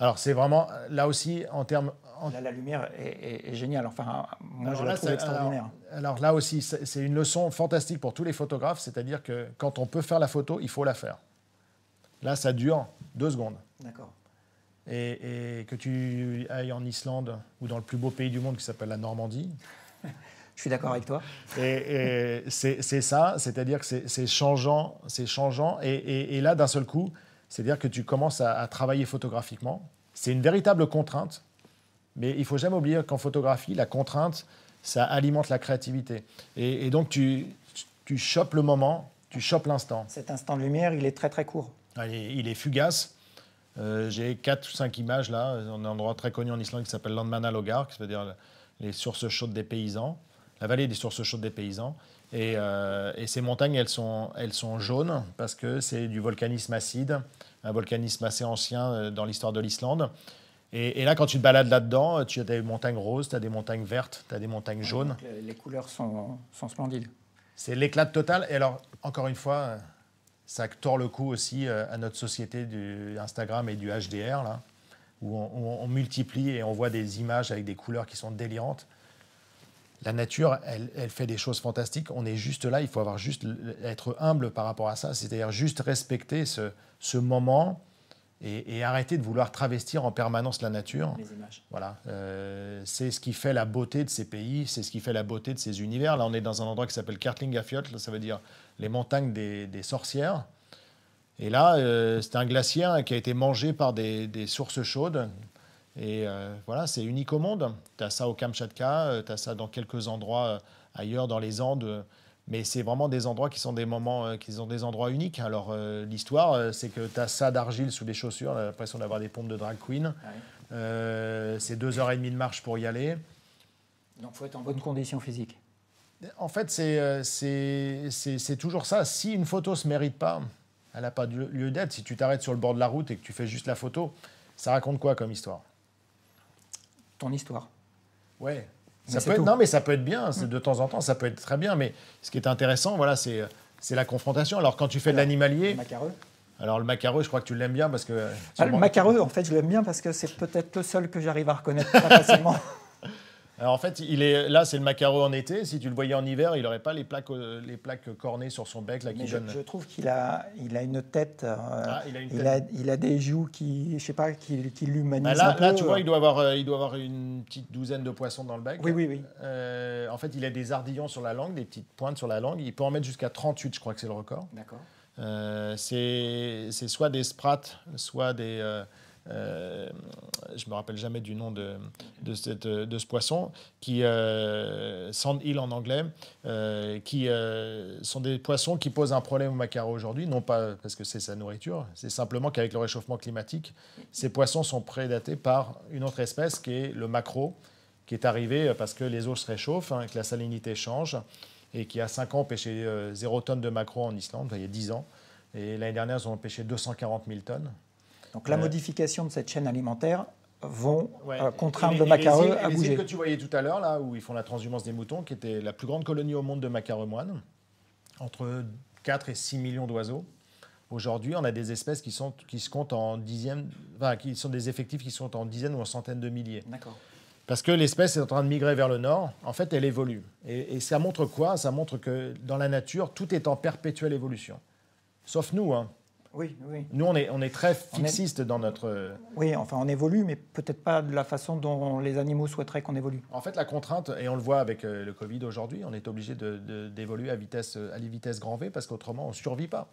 alors c'est vraiment là aussi en termes. la lumière est, géniale. Enfin, moi je la trouve extraordinaire. Alors, là aussi, c'est une leçon fantastique pour tous les photographes, c'est-à-dire que quand on peut faire la photo, il faut la faire. Là, ça dure deux secondes. D'accord. Et, que tu ailles en Islande ou dans le plus beau pays du monde qui s'appelle la Normandie. je suis d'accord avec toi. et, c'est ça, c'est-à-dire que c'est changeant, c'est changeant. et là, d'un seul coup, c'est-à-dire que tu commences à, travailler photographiquement. C'est une véritable contrainte, mais il faut jamais oublier qu'en photographie, la contrainte, ça alimente la créativité. Et, donc, tu, tu chopes le moment, tu chopes l'instant. Cet instant de lumière, il est très très court. Ah, il, est, fugace. Euh, j'ai quatre ou cinq images là. On un endroit très connu en Islande qui s'appelle Landmannalaugar, qui veut dire les sources chaudes des paysans, la vallée des sources chaudes des paysans. Euh, et, ces montagnes, elles sont, elles sont jaunes parce que c'est du volcanisme acide, un volcanisme assez ancien euh, dans l'histoire de l'Islande. Et, là, quand tu te balades là-dedans, euh, tu as des montagnes roses, tu as des montagnes vertes, tu as des montagnes jaunes. Les, couleurs sont, splendides. C'est l'éclat total. Et alors, encore une fois, ça tord le coup aussi à notre société du Instagram et du HDR, là, où on multiplie et on voit des images avec des couleurs qui sont délirantes la nature, elle, fait des choses fantastiques. On est juste là. Il faut avoir juste être humble par rapport à ça. C'est-à-dire juste respecter ce, moment et, arrêter de vouloir travestir en permanence la nature. Voilà. Euh, c'est ce qui fait la beauté de ces pays. C'est ce qui fait la beauté de ces univers. Là, on est dans un endroit qui s'appelle Kartlingafiot. Ça veut dire les montagnes des, sorcières. Et là, euh, c'est un glacier hein, qui a été mangé par des sources chaudes et euh, voilà, c'est unique au monde. Tu as ça au Kamchatka, euh, tu as ça dans quelques endroits euh, ailleurs dans les Andes. Mais c'est vraiment des endroits qui sont des moments, qui ont des endroits uniques. Alors l'histoire, c'est que tu as ça d'argile sous les chaussures, l'impression d'avoir des pompes de drag queen. c'est deux heures et demie de marche pour y aller. Donc faut être en bonne condition physique. En fait, c'est toujours ça. Si une photo se mérite pas, elle n'a pas lieu d'être. Si tu t'arrêtes sur le bord de la route et que tu fais juste la photo, ça raconte quoi comme histoire ton histoire. Ouais. ça peut être, non, mais ça peut être bien, mm. de temps en temps, ça peut être très bien. Mais ce qui est intéressant, voilà, c'est euh, la confrontation. Alors, quand tu fais de l'animalier. Alors, le macareux, je crois que tu l'aimes bien parce que. Ah, le macareux, en fait, je l'aime bien parce que c'est peut-être le seul que j'arrive à reconnaître facilement en fait, il est là, c'est le macaro en été. Si tu le voyais en hiver, il n'aurait pas euh, les plaques, cornées sur son bec là qui je, trouve qu'il a, il a une tête. Euh, ah, il, a des joues qui, je sais pas, qui, l'humanisent bah, Là, tu vois, euh. il doit avoir, il doit avoir une petite douzaine de poissons dans le bec. Oui, oui, oui. en fait, il a des ardillons sur la langue, des petites pointes sur la langue. Il peut en mettre jusqu'à 38, je crois que c'est le record. D'accord. c'est soit des sprats, soit des je euh, je me rappelle jamais du nom de, de, ce poisson, qui euh, sand en anglais, euh, qui sont des poissons qui posent un problème au macaro aujourd'hui, non pas parce que c'est sa nourriture, c'est simplement qu'avec le réchauffement climatique, ces poissons sont prédatés par une autre espèce qui est le macro qui est arrivé parce que les eaux se réchauffent, hein, que la salinité change, et qui a 5 ans pêché 0 tonnes de macro en Islande, il y a 10 ans, et l'année dernière ils ont pêché 240 000 tonnes. Donc la modification de cette chaîne alimentaire vont euh, contraindre le macareux à bouger. les que tu voyais tout à l'heure, là, où ils font la transhumance des moutons, qui était la plus grande colonie au monde de macareux moines, entre 4 et 6 millions d'oiseaux. Aujourd'hui, on a des espèces qui, sont, se comptent en dizaines, enfin, qui sont des effectifs qui sont en dizaines ou en centaines de milliers. D'accord. Parce que l'espèce est en train de migrer vers le nord, en fait, elle évolue. Et, et ça montre quoi Ça montre que dans la nature, tout est en perpétuelle évolution. Sauf nous, hein. Oui, oui. Nous, on est, on est très fixiste dans notre... Oui, enfin, on évolue, mais peut-être pas de la façon dont les animaux souhaiteraient qu'on évolue. En fait, la contrainte, et on le voit avec euh, le Covid aujourd'hui, on est obligé d'évoluer de, à, vitesse, à la vitesse grand V, parce qu'autrement, on ne survit pas.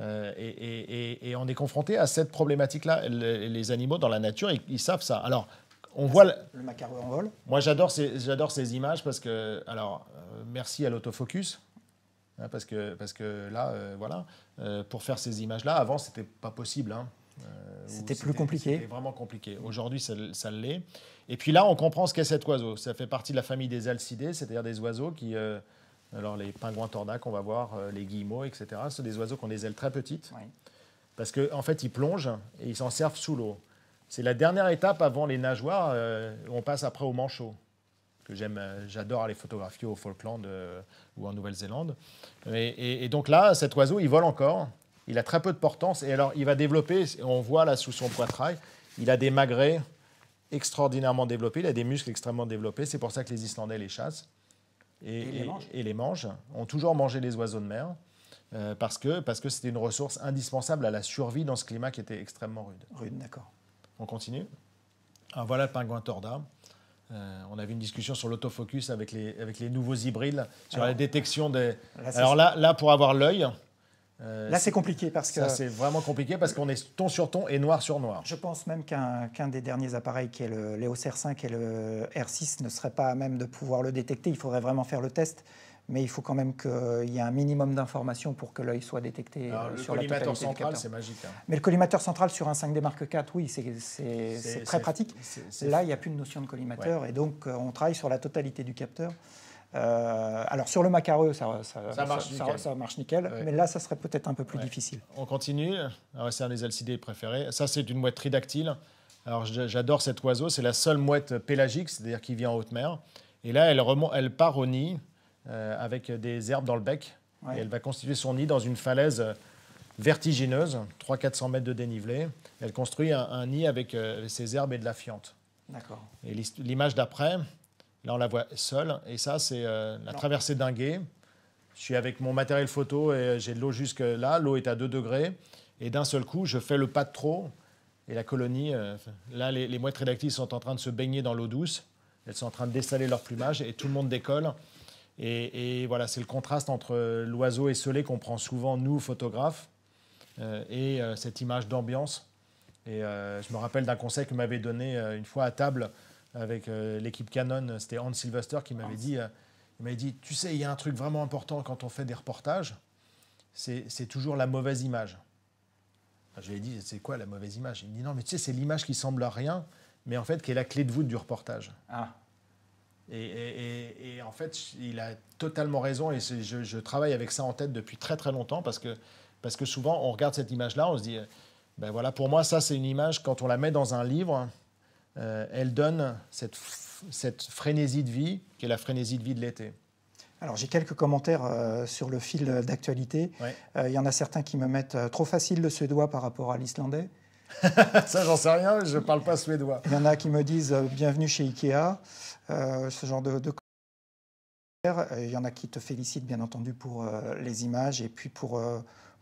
Euh, et, on est confronté à cette problématique-là. Les, animaux, dans la nature, ils, savent ça. Alors, on voit le, le en vol. Moi, j'adore ces, ces images parce que, alors, euh, merci à l'autofocus. Hein, parce, que, parce que là, euh, voilà, euh, pour faire ces images-là, avant, c'était pas possible. Hein. Euh, c'était plus compliqué. C'était vraiment compliqué. Aujourd'hui, ça, l'est. Et puis là, on comprend ce qu'est cet oiseau. Ça fait partie de la famille des alcidés, c'est-à-dire des oiseaux qui. alors, les pingouins tordacs, on va voir, les guillemots, etc. Ce sont des oiseaux qui ont des ailes très petites. Parce qu'en fait, ils plongent et ils s'en servent sous l'eau. C'est la dernière étape avant les nageoires. on passe après aux manchots j'aime, euh, j'adore aller photographier au Falkland euh, ou en Nouvelle-Zélande. Et, donc là, cet oiseau, il vole encore. Il a très peu de portance. Et alors, il va développer, on voit là sous son poitrail, il a des magrets extraordinairement développés, il a des muscles extrêmement développés. C'est pour ça que les Islandais les chassent. Et, et, les et, les mangent, ont toujours mangé les oiseaux de mer, euh, parce que parce que c'était une ressource indispensable à la survie dans ce climat qui était extrêmement rude. Rude, d'accord. On continue. Alors ah, voilà le pingouin torda. Euh, on avait une discussion sur l'autofocus avec les, nouveaux hybrides, sur la détection des. alors là, pour avoir l'œil. Euh, là, c'est compliqué parce que. c'est vraiment compliqué parce qu'on est ton sur ton et noir sur noir. Je pense même qu'un des derniers appareils, qui est le, l'EOS R5 et le R6, ne serait pas à même de pouvoir le détecter. Il faudrait vraiment faire le test mais il faut quand même qu'il euh, y ait un minimum d'informations pour que l'œil soit détecté euh, sur le collimateur central, c'est magique. Hein. Mais le collimateur central sur un 5D Mark IV, oui, c'est très pratique. Là, il n'y a plus de notion de collimateur et donc euh, on travaille sur la totalité du capteur. alors sur le macareux, ça, ça, marche nickel, mais là, ça serait peut-être un peu plus difficile. On continue. Ah c'est un des LCD préférés. Ça, c'est une mouette tridactyle. Alors j'adore cet oiseau. C'est la seule mouette pélagique, c'est-à-dire qui vient en haute mer. Et là, elle, elle part au nid euh, avec des herbes dans le bec. elle va constituer son nid dans une falaise euh, vertigineuse, 300-400 mètres de dénivelé. Elle construit un, nid avec euh, ses herbes et de la fiente. D'accord. Et l'image d'après, là on la voit seule, et ça c'est la traversée traversée guet. Je suis avec mon matériel photo et j'ai de l'eau jusque là, l'eau est à 2 degrés, et d'un seul coup je fais le pas de trop, et la colonie, là les, les mouettes rédactives sont en train de se baigner dans l'eau douce, elles sont en train de dessaler leur plumage, et tout le monde décolle. Et, voilà, c'est le contraste entre l'oiseau esselé qu'on prend souvent, nous, photographes, euh, et euh, cette image d'ambiance. Et euh, je me rappelle d'un conseil que m'avait donné une fois à table avec l'équipe Canon, c'était Hans Sylvester qui m'avait dit, il dit, tu sais, il y a un truc vraiment important quand on fait des reportages, c'est toujours la mauvaise image. je lui ai dit, c'est quoi la mauvaise image Il me dit, non, mais tu sais, c'est l'image qui semble à rien, mais en fait qui est la clé de voûte du reportage. Ah. Et, en fait, il a totalement raison, et je, travaille avec ça en tête depuis très très longtemps, parce que, parce que souvent, on regarde cette image-là, on se dit, ben voilà, pour moi, ça c'est une image, quand on la met dans un livre, euh, elle donne cette, cette frénésie de vie, qui est la frénésie de vie de l'été. Alors j'ai quelques commentaires euh, sur le fil d'actualité. Euh, il y en a certains qui me mettent trop facile le suédois par rapport à l'islandais. Ça, j'en sais rien, je ne parle pas suédois. Il y en a qui me disent euh, bienvenue chez Ikea, euh, ce genre de, de... Il y en a qui te félicitent, bien entendu, pour euh, les images et puis pour,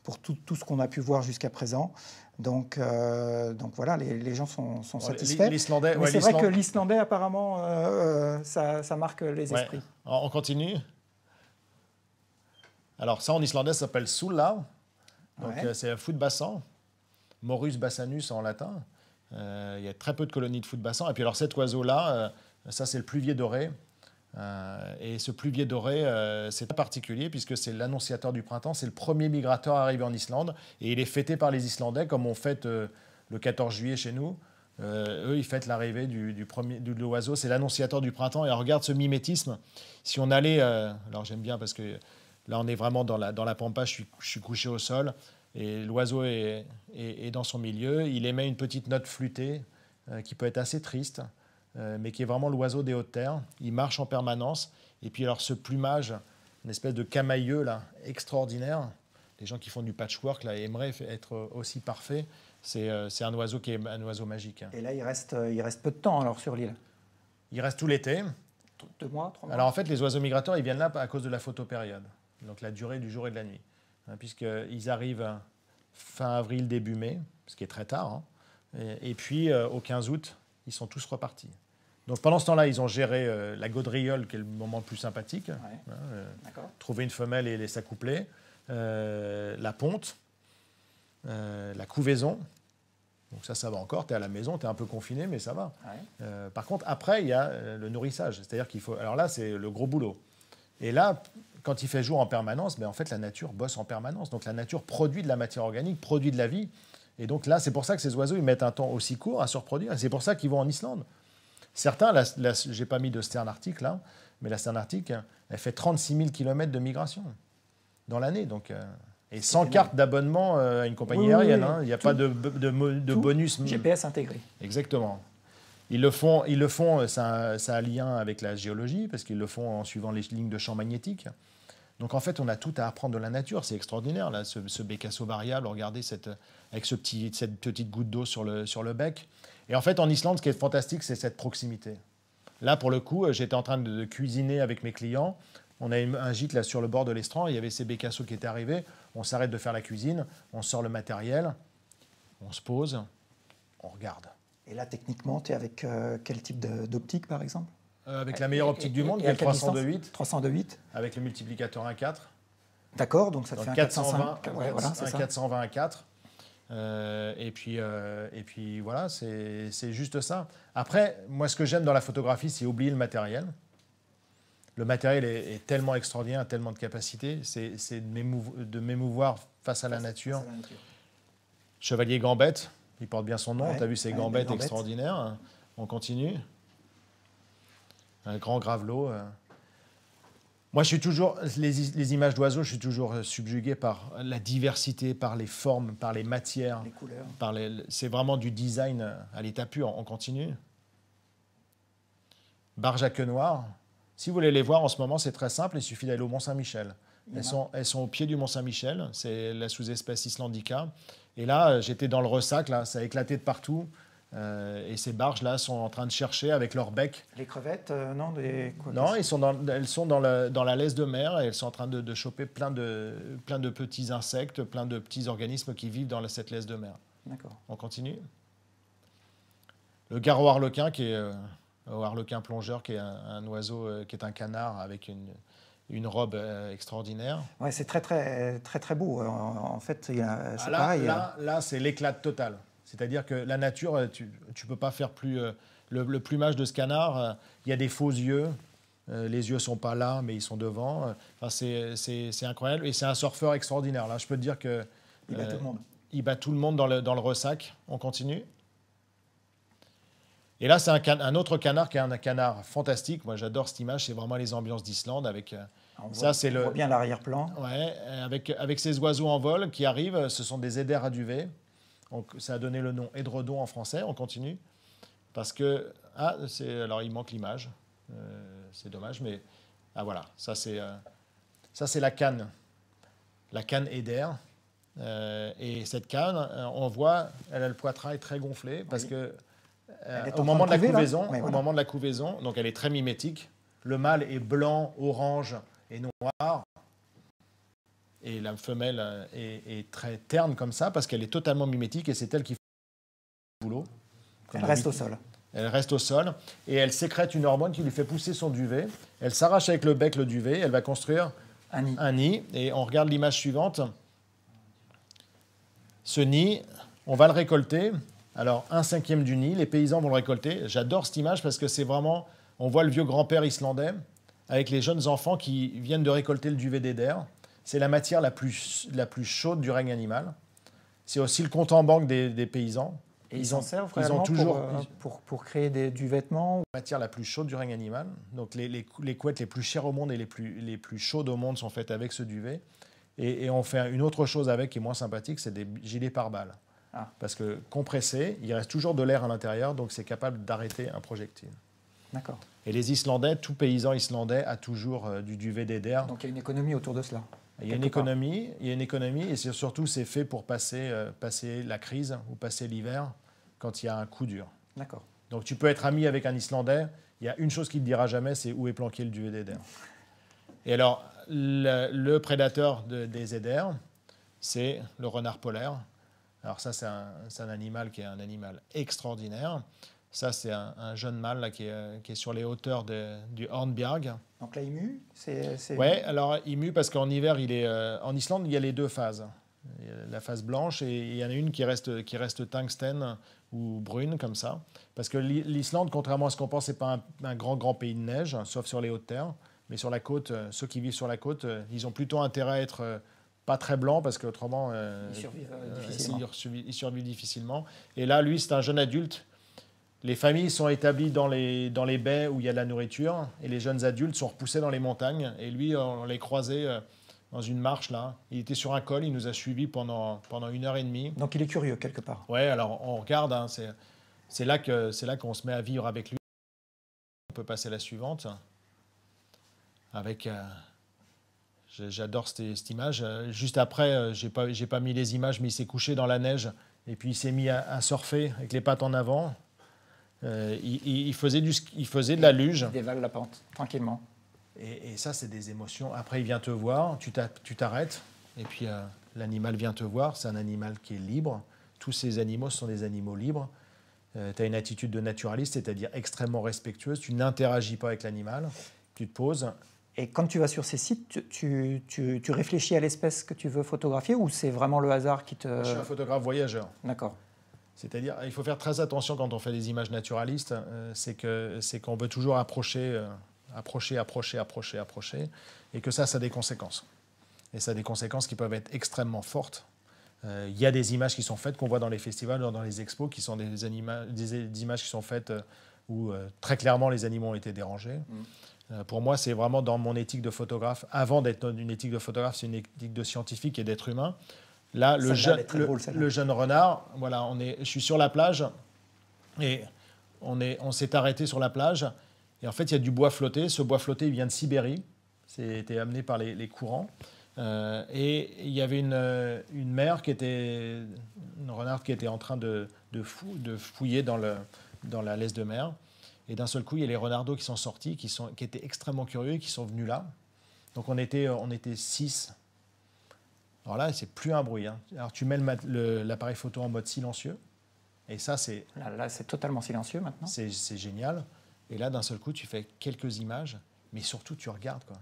pour tout, tout ce qu'on a pu voir jusqu'à présent. Donc, donc voilà, les, gens sont, satisfaits. L'Islandais, c'est vrai que l'Islandais, apparemment, ça, ça, marque les esprits. On continue. Alors, ça, en islandais, s'appelle soula Donc, c'est un fou de bassin. Morus bassanus en latin. Euh, il y a très peu de colonies de foot bassan. Et puis alors cet oiseau-là, euh, ça c'est le pluvier doré. Euh, et ce pluvier doré, c'est particulier puisque c'est l'annonciateur du printemps, c'est le premier migrateur arrivé en Islande. Et il est fêté par les Islandais comme on fête le 14 juillet chez nous. eux, ils fêtent l'arrivée du, du, premier de l'oiseau. C'est l'annonciateur du printemps. Et regarde ce mimétisme. Si on allait, alors j'aime bien parce que là, on est vraiment dans la dans la pampa. je suis couché au sol. Et l'oiseau est, dans son milieu. Il émet une petite note flûtée euh, qui peut être assez triste, euh, mais qui est vraiment l'oiseau des hautes terres. Il marche en permanence. Et puis alors ce plumage, une espèce de camailleux là, extraordinaire. Les gens qui font du patchwork là aimeraient être euh, aussi parfaits. C'est un oiseau qui est un oiseau magique. Et là, il reste, peu de temps alors sur l'île. Il reste tout l'été. Deux mois, trois mois. Alors en fait, les oiseaux migrateurs, ils viennent là à cause de la photopériode, donc la durée du jour et de la nuit. Puisque hein, puisqu'ils arrivent hein, fin avril, début mai, ce qui est très tard. Hein, et, puis, euh, au 15 août, ils sont tous repartis. Donc pendant ce temps-là, ils ont géré euh, la gaudriole, qui est le moment le plus sympathique. Euh, trouver une femelle et les s'accoupler. la ponte, la couvaison, donc ça, ça va encore, tu es à la maison, tu es un peu confiné, mais ça va. par contre, après, il y a le nourrissage. C'est-à-dire qu'il faut... Alors là, c'est le gros boulot. Et là, quand il fait jour en permanence, mais ben, en fait, la nature bosse en permanence. Donc la nature produit de la matière organique, produit de la vie. Et donc là, c'est pour ça que ces oiseaux, ils mettent un temps aussi court à se reproduire. c'est pour ça qu'ils vont en Islande. Certains, je n'ai pas mis de Stern Arctique là, mais la Stern elle fait 36 000 km de migration dans l'année. Donc. Euh, et sans carte d'abonnement euh, à une compagnie aérienne. Hein. Il n'y a pas de, de, bonus. GPS intégré. Exactement. Ils le font, ils le font euh, ça, ça a lien avec la géologie, parce qu'ils le font en suivant les lignes de champ magnétique. Donc en fait, on a tout à apprendre de la nature. C'est extraordinaire, là, ce, ce bécasso variable. Regardez cette, avec cette petite goutte d'eau sur le, bec. Et en fait, en Islande, ce qui est fantastique, c'est cette proximité. Là, pour le coup, euh, j'étais en train de cuisiner avec mes clients. On a un gîte là sur le bord de l'estran. Il y avait ces bécassos qui étaient arrivés. On s'arrête de faire la cuisine. On sort le matériel. On se pose. On regarde. Et là, techniquement, tu es avec euh, quel type d'optique, par exemple euh, avec ah, la meilleure optique du monde, 302 302.8. Avec le multiplicateur 1.4. D'accord, donc ça donc fait 420, un 420 à 4. et, puis, euh, et puis voilà, c'est juste ça. Après, moi ce que j'aime dans la photographie, c'est oublier le matériel. Le matériel est, tellement extraordinaire, tellement de capacités. C'est de m'émouvoir face, à la nature. Chevalier Gambette, il porte bien son nom, tu as vu ses gambettes extraordinaires. On continue un grand gravelot. Euh. Moi, je suis toujours, les, images d'oiseaux, je suis toujours euh, subjugué par la diversité, par les formes, par les matières. Les couleurs. Par c'est vraiment du design euh, à l'état pur, on continue. Barge à queue noire. Si vous voulez les voir en ce moment, c'est très simple, il suffit d'aller au Mont-Saint-Michel. Elles sont, elles sont au pied du Mont-Saint-Michel, c'est la sous-espèce islandica. Et là, j'étais dans le ressac, là, ça a éclaté de partout. Euh, et ces barges-là sont en train de chercher avec leur bec. Les crevettes, euh, non Non, sont elles sont dans la, dans la laisse de mer et elles sont en train de, de, choper plein de, plein de petits insectes, plein de petits organismes qui vivent dans cette laisse de mer. D'accord. On continue Le garrot harlequin, qui est euh, harlequin plongeur, qui est un, oiseau, qui est un canard avec une, une robe extraordinaire. Ouais, c'est très, très, très, très beau. En, fait, c'est ah, pareil. Là, hein. là c'est l'éclat total. C'est-à-dire que la nature, euh, tu ne peux pas faire plus. Euh, le, plumage de ce canard, euh, il y a des faux yeux. les yeux sont pas là, mais ils sont devant. Enfin, c'est incroyable. Et c'est un surfeur extraordinaire. Là, je peux te dire que. Il bat tout le monde. Il bat tout le monde dans le, dans ressac. On continue. Et là, c'est un, autre canard qui est un, canard fantastique. Moi, j'adore cette image. C'est vraiment les ambiances d'Islande avec. On ça, c'est voit bien l'arrière-plan. Ouais, avec, ces oiseaux en vol qui arrivent. Ce sont des à duvet donc ça a donné le nom édredon en français. On continue. Parce que. Ah, alors il manque l'image. Euh, c'est dommage, mais. Ah voilà, ça c'est euh, c'est la canne. La canne Éder, euh, et cette canne, on voit, elle a le poitrail très gonflé parce que au moment de, la couvaison, au moment de la couvaison, donc elle est très mimétique. Le mâle est blanc, orange et noir. Et la femelle euh, est, très terne comme ça parce qu'elle est totalement mimétique et c'est elle qui fait le boulot. Elle reste au sol. Elle reste au sol et elle sécrète une hormone qui lui fait pousser son duvet. Elle s'arrache avec le bec le duvet, elle va construire un nid. Un nid. Et on regarde l'image suivante. Ce nid, on va le récolter. Alors, un cinquième du nid, les paysans vont le récolter. J'adore cette image parce que c'est vraiment. On voit le vieux grand-père islandais avec les jeunes enfants qui viennent de récolter le duvet d'Eder. C'est la matière la plus, la plus chaude du règne animal. C'est aussi le compte en banque des, paysans. Et ils, en servent ils toujours, euh, pour, pour, créer du vêtement La matière la plus chaude du règne animal. Donc les, les, couettes les plus chères au monde et les plus, les plus chaudes au monde sont faites avec ce duvet. Et, on fait une autre chose avec qui est moins sympathique, c'est des gilets par balles. Ah. Parce que compressé, il reste toujours de l'air à l'intérieur, donc c'est capable d'arrêter un projectile. D'accord. Et les Islandais, tout paysan islandais a toujours euh, du duvet d'Eder. Donc il y a une économie autour de cela. Il y a une économie, il y a une économie, et surtout c'est fait pour passer, euh, passer la crise ou passer l'hiver quand il y a un coup dur. D'accord. Donc tu peux être ami avec un Islandais, il y a une chose qu'il ne dira jamais, c'est où est planqué le duvet d'Eder. Et alors, le, prédateur de, des Eder, c'est le renard polaire. Alors ça, c'est un, un, animal qui est un animal extraordinaire. Ça, c'est un, jeune mâle euh, qui, est, sur les hauteurs du Hornbjerg. Donc là, il c'est... Oui, alors mue parce qu'en hiver, il est, euh, en Islande, il y a les deux phases. La phase blanche, et il y en a une qui reste, qui reste tungstène ou brune, comme ça. Parce que l'Islande, contrairement à ce qu'on pense, n'est pas un, grand, grand pays de neige, hein, sauf sur les hautes terres. Mais sur la côte, euh, ceux qui vivent sur la côte, ils ont plutôt intérêt à être pas très blancs, parce qu'autrement, autrement ils, survivent difficilement. Et là, lui, c'est un jeune adulte les familles sont établies dans les, dans les baies où il y a de la nourriture et les jeunes adultes sont repoussés dans les montagnes. Et lui, on les croisé euh, dans une marche là. Il était sur un col, il nous a suivis pendant, pendant une heure et demie. Donc il est curieux quelque part. Ouais, alors on regarde, hein, c'est là que c'est là qu'on se met à vivre avec lui. On peut passer la suivante. Avec. Euh, j'adore cette, cette, image. Juste après, euh, j'ai pas, pas mis les images, mais il s'est couché dans la neige et puis il s'est mis à surfer avec les pattes en avant. Euh, il, faisait du, il faisait de la luge. Il dévale la pente, tranquillement. Et, ça, c'est des émotions. Après, il vient te voir, tu t'arrêtes, et puis euh, l'animal vient te voir. C'est un animal qui est libre. Tous ces animaux sont des animaux libres. Euh, tu as une attitude de naturaliste, c'est-à-dire extrêmement respectueuse. Tu n'interagis pas avec l'animal, tu te poses. Et quand tu vas sur ces sites, tu, tu réfléchis à l'espèce que tu veux photographier ou c'est vraiment le hasard qui te... Je suis un photographe voyageur. D'accord. C'est-à-dire, il faut faire très attention quand on fait des images naturalistes, euh, c'est qu'on veut toujours approcher, euh, approcher, approcher, approcher, approcher, et que ça, ça a des conséquences. Et ça a des conséquences qui peuvent être extrêmement fortes. Euh, il y a des images qui sont faites, qu'on voit dans les festivals, dans les expos, qui sont des, des, images qui sont faites où très clairement les animaux ont été dérangés. Mm. pour moi, c'est vraiment dans mon éthique de photographe, avant d'être une éthique de photographe, c'est une éthique de scientifique et d'être humain. Là, le jeune, renard, voilà, on est, je suis sur la plage et on s'est arrêté sur la plage. Et en fait, il y a du bois flotté. Ce bois flotté, il vient de Sibérie. C'était amené par les, courants. Euh, et il y avait une, euh, une mère qui était, une renarde qui était en train de, fouiller dans, la laisse de mer. Et d'un seul coup, il y a les renardos qui sont sortis, qui, étaient extrêmement curieux, et qui sont venus là. Donc on était, on était six alors là, c'est plus un bruit. Hein. Alors tu mets l'appareil photo en mode silencieux. Et ça, c'est. Là, là c'est totalement silencieux maintenant. C'est génial. Et là, d'un seul coup, tu fais quelques images, mais surtout, tu regardes. Quoi.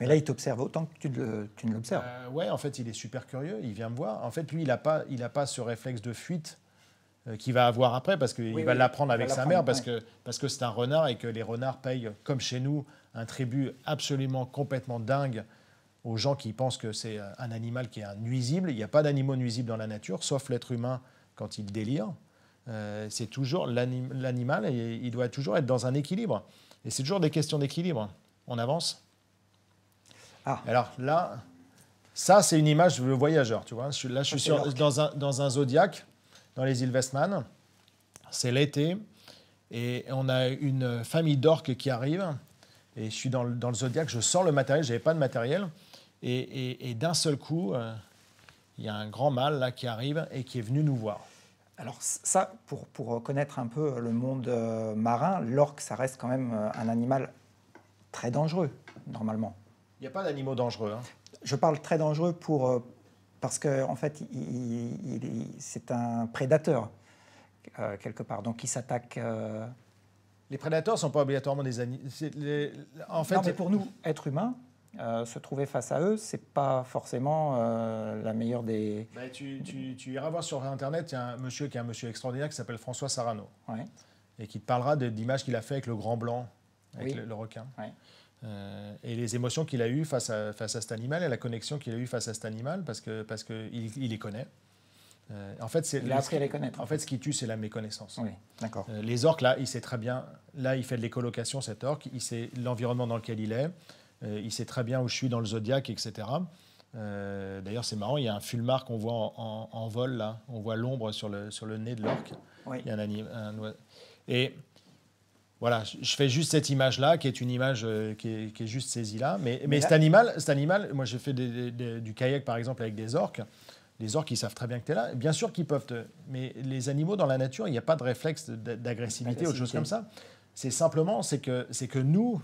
Mais là, il t'observe autant que tu, ne l'observes. Euh, ouais, en fait, il est super curieux. Il vient me voir. En fait, lui, il n'a pas, pas ce réflexe de fuite euh, qu'il va avoir après, parce qu'il va l'apprendre avec sa mère, parce que parce que c'est un renard et que les renards payent, comme chez nous, un tribut absolument complètement dingue aux gens qui pensent que c'est euh, un animal qui est nuisible. Il n'y a pas d'animaux nuisibles dans la nature, sauf l'être humain quand il délire. Euh, c'est toujours l'animal, il doit toujours être dans un équilibre. Et c'est toujours des questions d'équilibre. On avance ah. Alors là, ça c'est une image, du voyageur, tu vois. Là je suis ah, dans, un, dans un zodiaque, dans les îles Westman. C'est l'été, et on a une famille d'orques qui arrive. Et je suis dans le, dans le zodiaque, je sors le matériel, j'avais pas de matériel. Et, d'un seul coup, euh, il y a un grand mâle là qui arrive et qui est venu nous voir. Alors ça, pour, connaître un peu le monde euh, marin, l'orque, ça reste quand même euh, un animal très dangereux, normalement. Il n'y a pas d'animaux dangereux. Hein. Je parle très dangereux pour, parce qu'en en fait, c'est un prédateur, quelque part. Donc, il s'attaque... Les prédateurs ne sont pas obligatoirement des animaux. En fait... Non, mais pour nous, êtres humains, euh, se trouver face à eux, c'est pas forcément euh, la meilleure des. Bah, tu, iras voir sur Internet, il y a un monsieur qui est un monsieur extraordinaire qui s'appelle François Sarano. Et qui te parlera de d'images qu'il a fait avec le grand blanc, avec le, requin. Euh, et les émotions qu'il a eues face à, face à cet animal et la connexion qu'il a eue face à cet animal parce qu'il parce que il, les connaît. en fait, c'est il a appris à les connaître. En fait, ce qui tue, c'est la méconnaissance. Oui, d'accord. les orques, là, il sait très bien. Là, il fait de l'écolocation, cet orque. Il sait l'environnement dans lequel il est. Euh, il sait très bien où je suis dans le zodiaque, etc. Euh, d'ailleurs, c'est marrant, il y a un fulmar qu'on voit en, vol, là. On voit l'ombre sur le, sur le nez de l'orque. Il y a un, animal... Et voilà, je fais juste cette image-là, qui est une image euh, qui, est, juste saisie-là. Mais, mais, cet, animal, cet animal, moi j'ai fait du kayak, par exemple, avec des orques. Les orques, ils savent très bien que tu es là. Bien sûr qu'ils peuvent te... Mais les animaux, dans la nature, il n'y a pas de réflexe d'agressivité ou autre choses comme ça. C'est simplement, c'est que, que nous,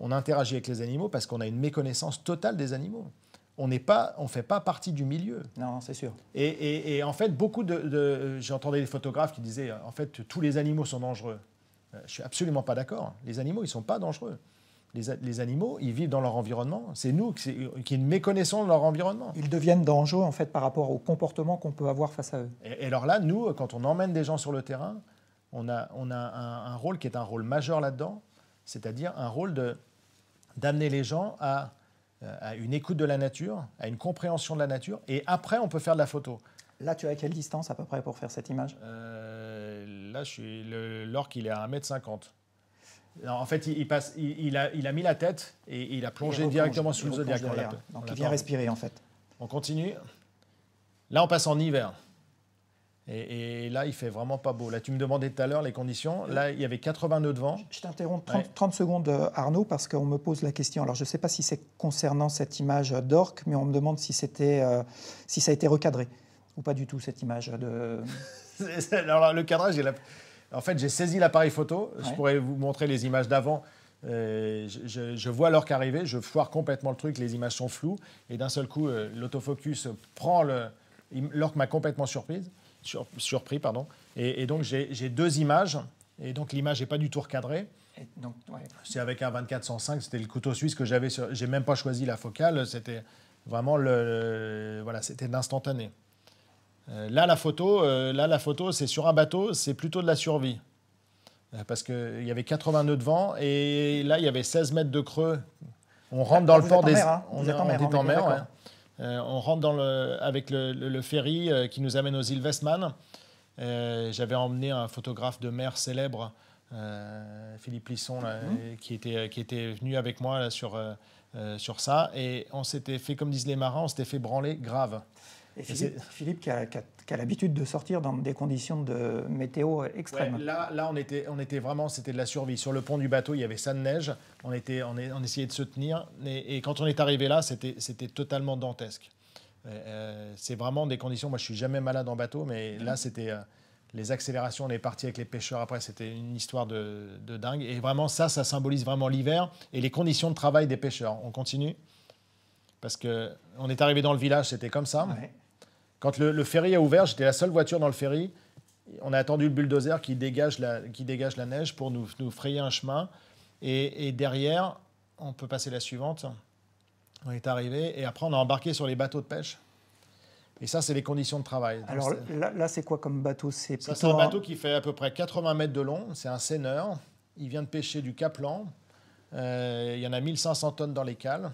on interagit avec les animaux parce qu'on a une méconnaissance totale des animaux. On n'est pas, on fait pas partie du milieu. Non, c'est sûr. Et, en fait, beaucoup de, de j'entendais des photographes qui disaient, en fait, tous les animaux sont dangereux. Euh, je suis absolument pas d'accord. Les animaux, ils sont pas dangereux. Les, animaux, ils vivent dans leur environnement. C'est nous qui, qui méconnaissons leur environnement. Ils deviennent dangereux en fait par rapport au comportement qu'on peut avoir face à eux. Et, alors là, nous, quand on emmène des gens sur le terrain, on a, on a un rôle qui est un rôle majeur là-dedans, c'est-à-dire un rôle de, d'amener les gens euh, à, une écoute de la nature, à une compréhension de la nature, et après, on peut faire de la photo. Là, tu as à quelle distance à peu près pour faire cette image euh, Là, je suis l'orque, il est à 1 m en fait, il, a, mis la tête et il a plongé directement sous le zodiaque. Donc, il vient respirer, en fait. On continue. Là, on passe en hiver. Et, là, il fait vraiment pas beau. Là, tu me demandais tout à l'heure les conditions. Euh, là, il y avait 80 nœuds de vent. Je, t'interromps 30, secondes, euh, Arnaud, parce qu'on me pose la question. Alors, je ne sais pas si c'est concernant cette image d'Orc, mais on me demande si, euh, si ça a été recadré ou pas du tout, cette image de... Alors, le cadrage, en fait, j'ai saisi l'appareil photo. Je pourrais vous montrer les images d'avant. je, vois l'Orc arriver, je foire complètement le truc, les images sont floues, et d'un seul coup, l'autofocus prend le... L'orque m'a complètement surprise surpris, pardon. Et, donc j'ai deux images, et donc l'image n'est pas du tout recadrée. C'est avec un 2405, c'était le couteau suisse que j'avais. J'ai même pas choisi la focale, c'était vraiment le, voilà, c'était l'instantané. Euh, là, la photo, euh, là, la photo, c'est sur un bateau, c'est plutôt de la survie. Euh, parce qu'il y avait 80 nœuds de vent et là, il y avait 16 mètres de creux. On rentre ah, dans le port des. Hein. Hein, on, est en mer. Euh, on rentre avec le, ferry euh, qui nous amène aux îles Westman. Euh, j'avais emmené un photographe de mer célèbre, Philippe Lisson, mhm. qui, était, venu avec moi sur, sur ça. Et on s'était fait, comme disent les marins, on s'était fait branler grave. Et Philippe, qui a, l'habitude de sortir dans des conditions de météo extrêmes. là, là, on était, on était vraiment, c'était de la survie. Sur le pont du bateau, il y avait ça de neige. On, était, on, essayait de se tenir. Et, quand on est arrivé là, c'était totalement dantesque. Euh, euh, c'est vraiment des conditions. Moi, je suis jamais malade en bateau, mais là, c'était euh, les accélérations. On est parti avec les pêcheurs après. C'était une histoire de, dingue. Et vraiment, ça, ça symbolise vraiment l'hiver et les conditions de travail des pêcheurs. On continue parce que on est arrivé dans le village, c'était comme ça. Quand le, ferry a ouvert, j'étais la seule voiture dans le ferry. On a attendu le bulldozer qui dégage la, qui dégage la neige pour nous, frayer un chemin. Et, derrière, on peut passer la suivante. On est arrivé. Et après, on a embarqué sur les bateaux de pêche. Et ça, c'est les conditions de travail. Alors là, c'est quoi comme bateau C'est ça, un bateau qui fait à peu près 80 mètres de long. C'est un seineur. Il vient de pêcher du caplan. Euh, il y en a 1500 tonnes dans les cales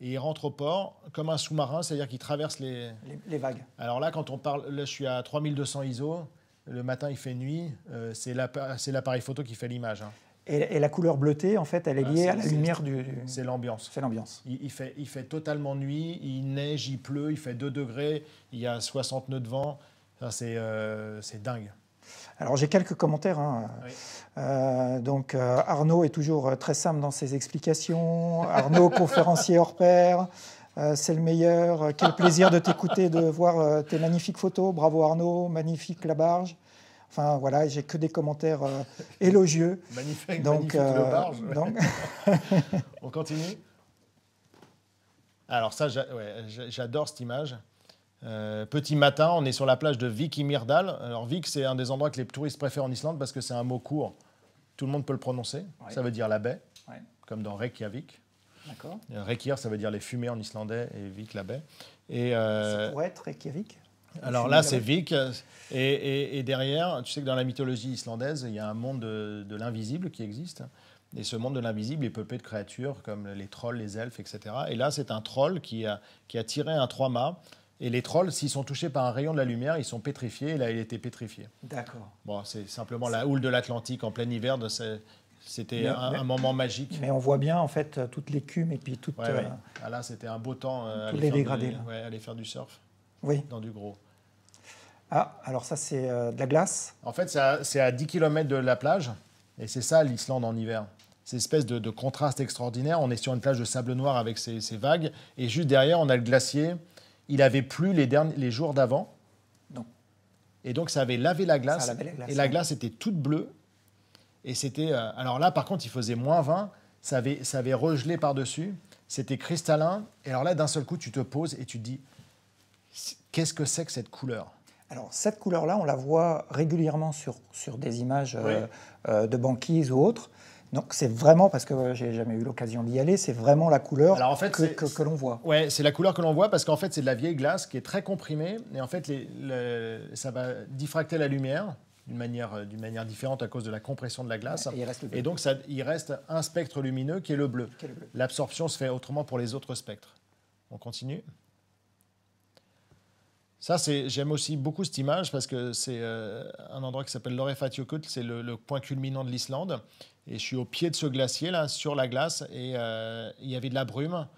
et il rentre au port comme un sous-marin, c'est-à-dire qu'il traverse les... les... vagues. Alors là, quand on parle, je suis à 3200 ISO, le matin il fait nuit, euh, c'est l'appareil photo qui fait l'image. Hein. Et, la couleur bleutée, en fait, elle est ah, liée à la lumière du... C'est l'ambiance. C'est l'ambiance. Il, fait, il fait totalement nuit, il neige, il pleut, il fait 2 degrés, il y a 60 nœuds de vent, euh, c'est dingue. Alors j'ai quelques commentaires. Hein. Euh, donc euh, Arnaud est toujours euh, très simple dans ses explications. Arnaud, conférencier hors pair. c'est le meilleur. Quel plaisir de t'écouter, de voir tes magnifiques photos. Bravo Arnaud, magnifique la barge. Enfin voilà, j'ai que des commentaires élogieux. Magnifique, la barge. On continue. Alors ça, j'adore cette image. Euh, petit matin, on est sur la plage de Vik Alors Vik, c'est un des endroits que les touristes préfèrent en Islande parce que c'est un mot court. Tout le monde peut le prononcer. Ça veut dire la baie, comme dans Reykjavik. D'accord. Euh, ça veut dire les fumées en islandais et Vik, la baie. Et, euh... Ça pourrait être Reykjavik alors là, c'est Vik. Et, derrière, tu sais que dans la mythologie islandaise, il y a un monde de, l'invisible qui existe. Et ce monde de l'invisible est peuplé de créatures comme les trolls, les elfes, etc. Et là, c'est un troll qui a, qui a tiré un trois-mâts et les trolls, s'ils sont touchés par un rayon de la lumière, ils sont pétrifiés. là, il était pétrifié. D'accord. Bon, c'est simplement la houle de l'Atlantique en plein hiver. C'était un, moment magique. Mais on voit bien en fait toute l'écume et puis toute. Euh, ah là, c'était un beau temps. Euh, tous les dégradés. aller faire du surf. Oui. Dans du gros. Ah, alors ça, c'est euh, de la glace En fait, c'est à, 10 km de la plage. Et c'est ça l'Islande en hiver. une espèce de, contraste extraordinaire. On est sur une plage de sable noir avec ces vagues. Et juste derrière, on a le glacier il avait plu les, les jours d'avant. Non. Et donc, ça avait lavé la glace. et la glace était toute bleue. Et c'était. Euh, alors là, par contre, il faisait moins 20. Ça avait, ça avait regelé par-dessus. C'était cristallin. Et alors là, d'un seul coup, tu te poses et tu te dis qu'est-ce que c'est que cette couleur alors, cette couleur-là, on la voit régulièrement sur, des images euh, euh, de banquise ou autres. Donc c'est vraiment, parce que j'ai jamais eu l'occasion d'y aller, c'est vraiment la couleur en fait, que, l'on voit. Ouais, c'est la couleur que l'on voit parce qu'en fait c'est de la vieille glace qui est très comprimée et en fait ça va diffracter la lumière d'une manière, euh, manière différente à cause de la compression de la glace. et, donc ça, il reste un spectre lumineux qui est le bleu. L'absorption se fait autrement pour les autres spectres. On continue ça, j'aime aussi beaucoup cette image parce que c'est euh, un endroit qui s'appelle Lorefatjokut, c'est le, point culminant de l'Islande. Et je suis au pied de ce glacier, là, sur la glace, et euh, il y avait de la brume.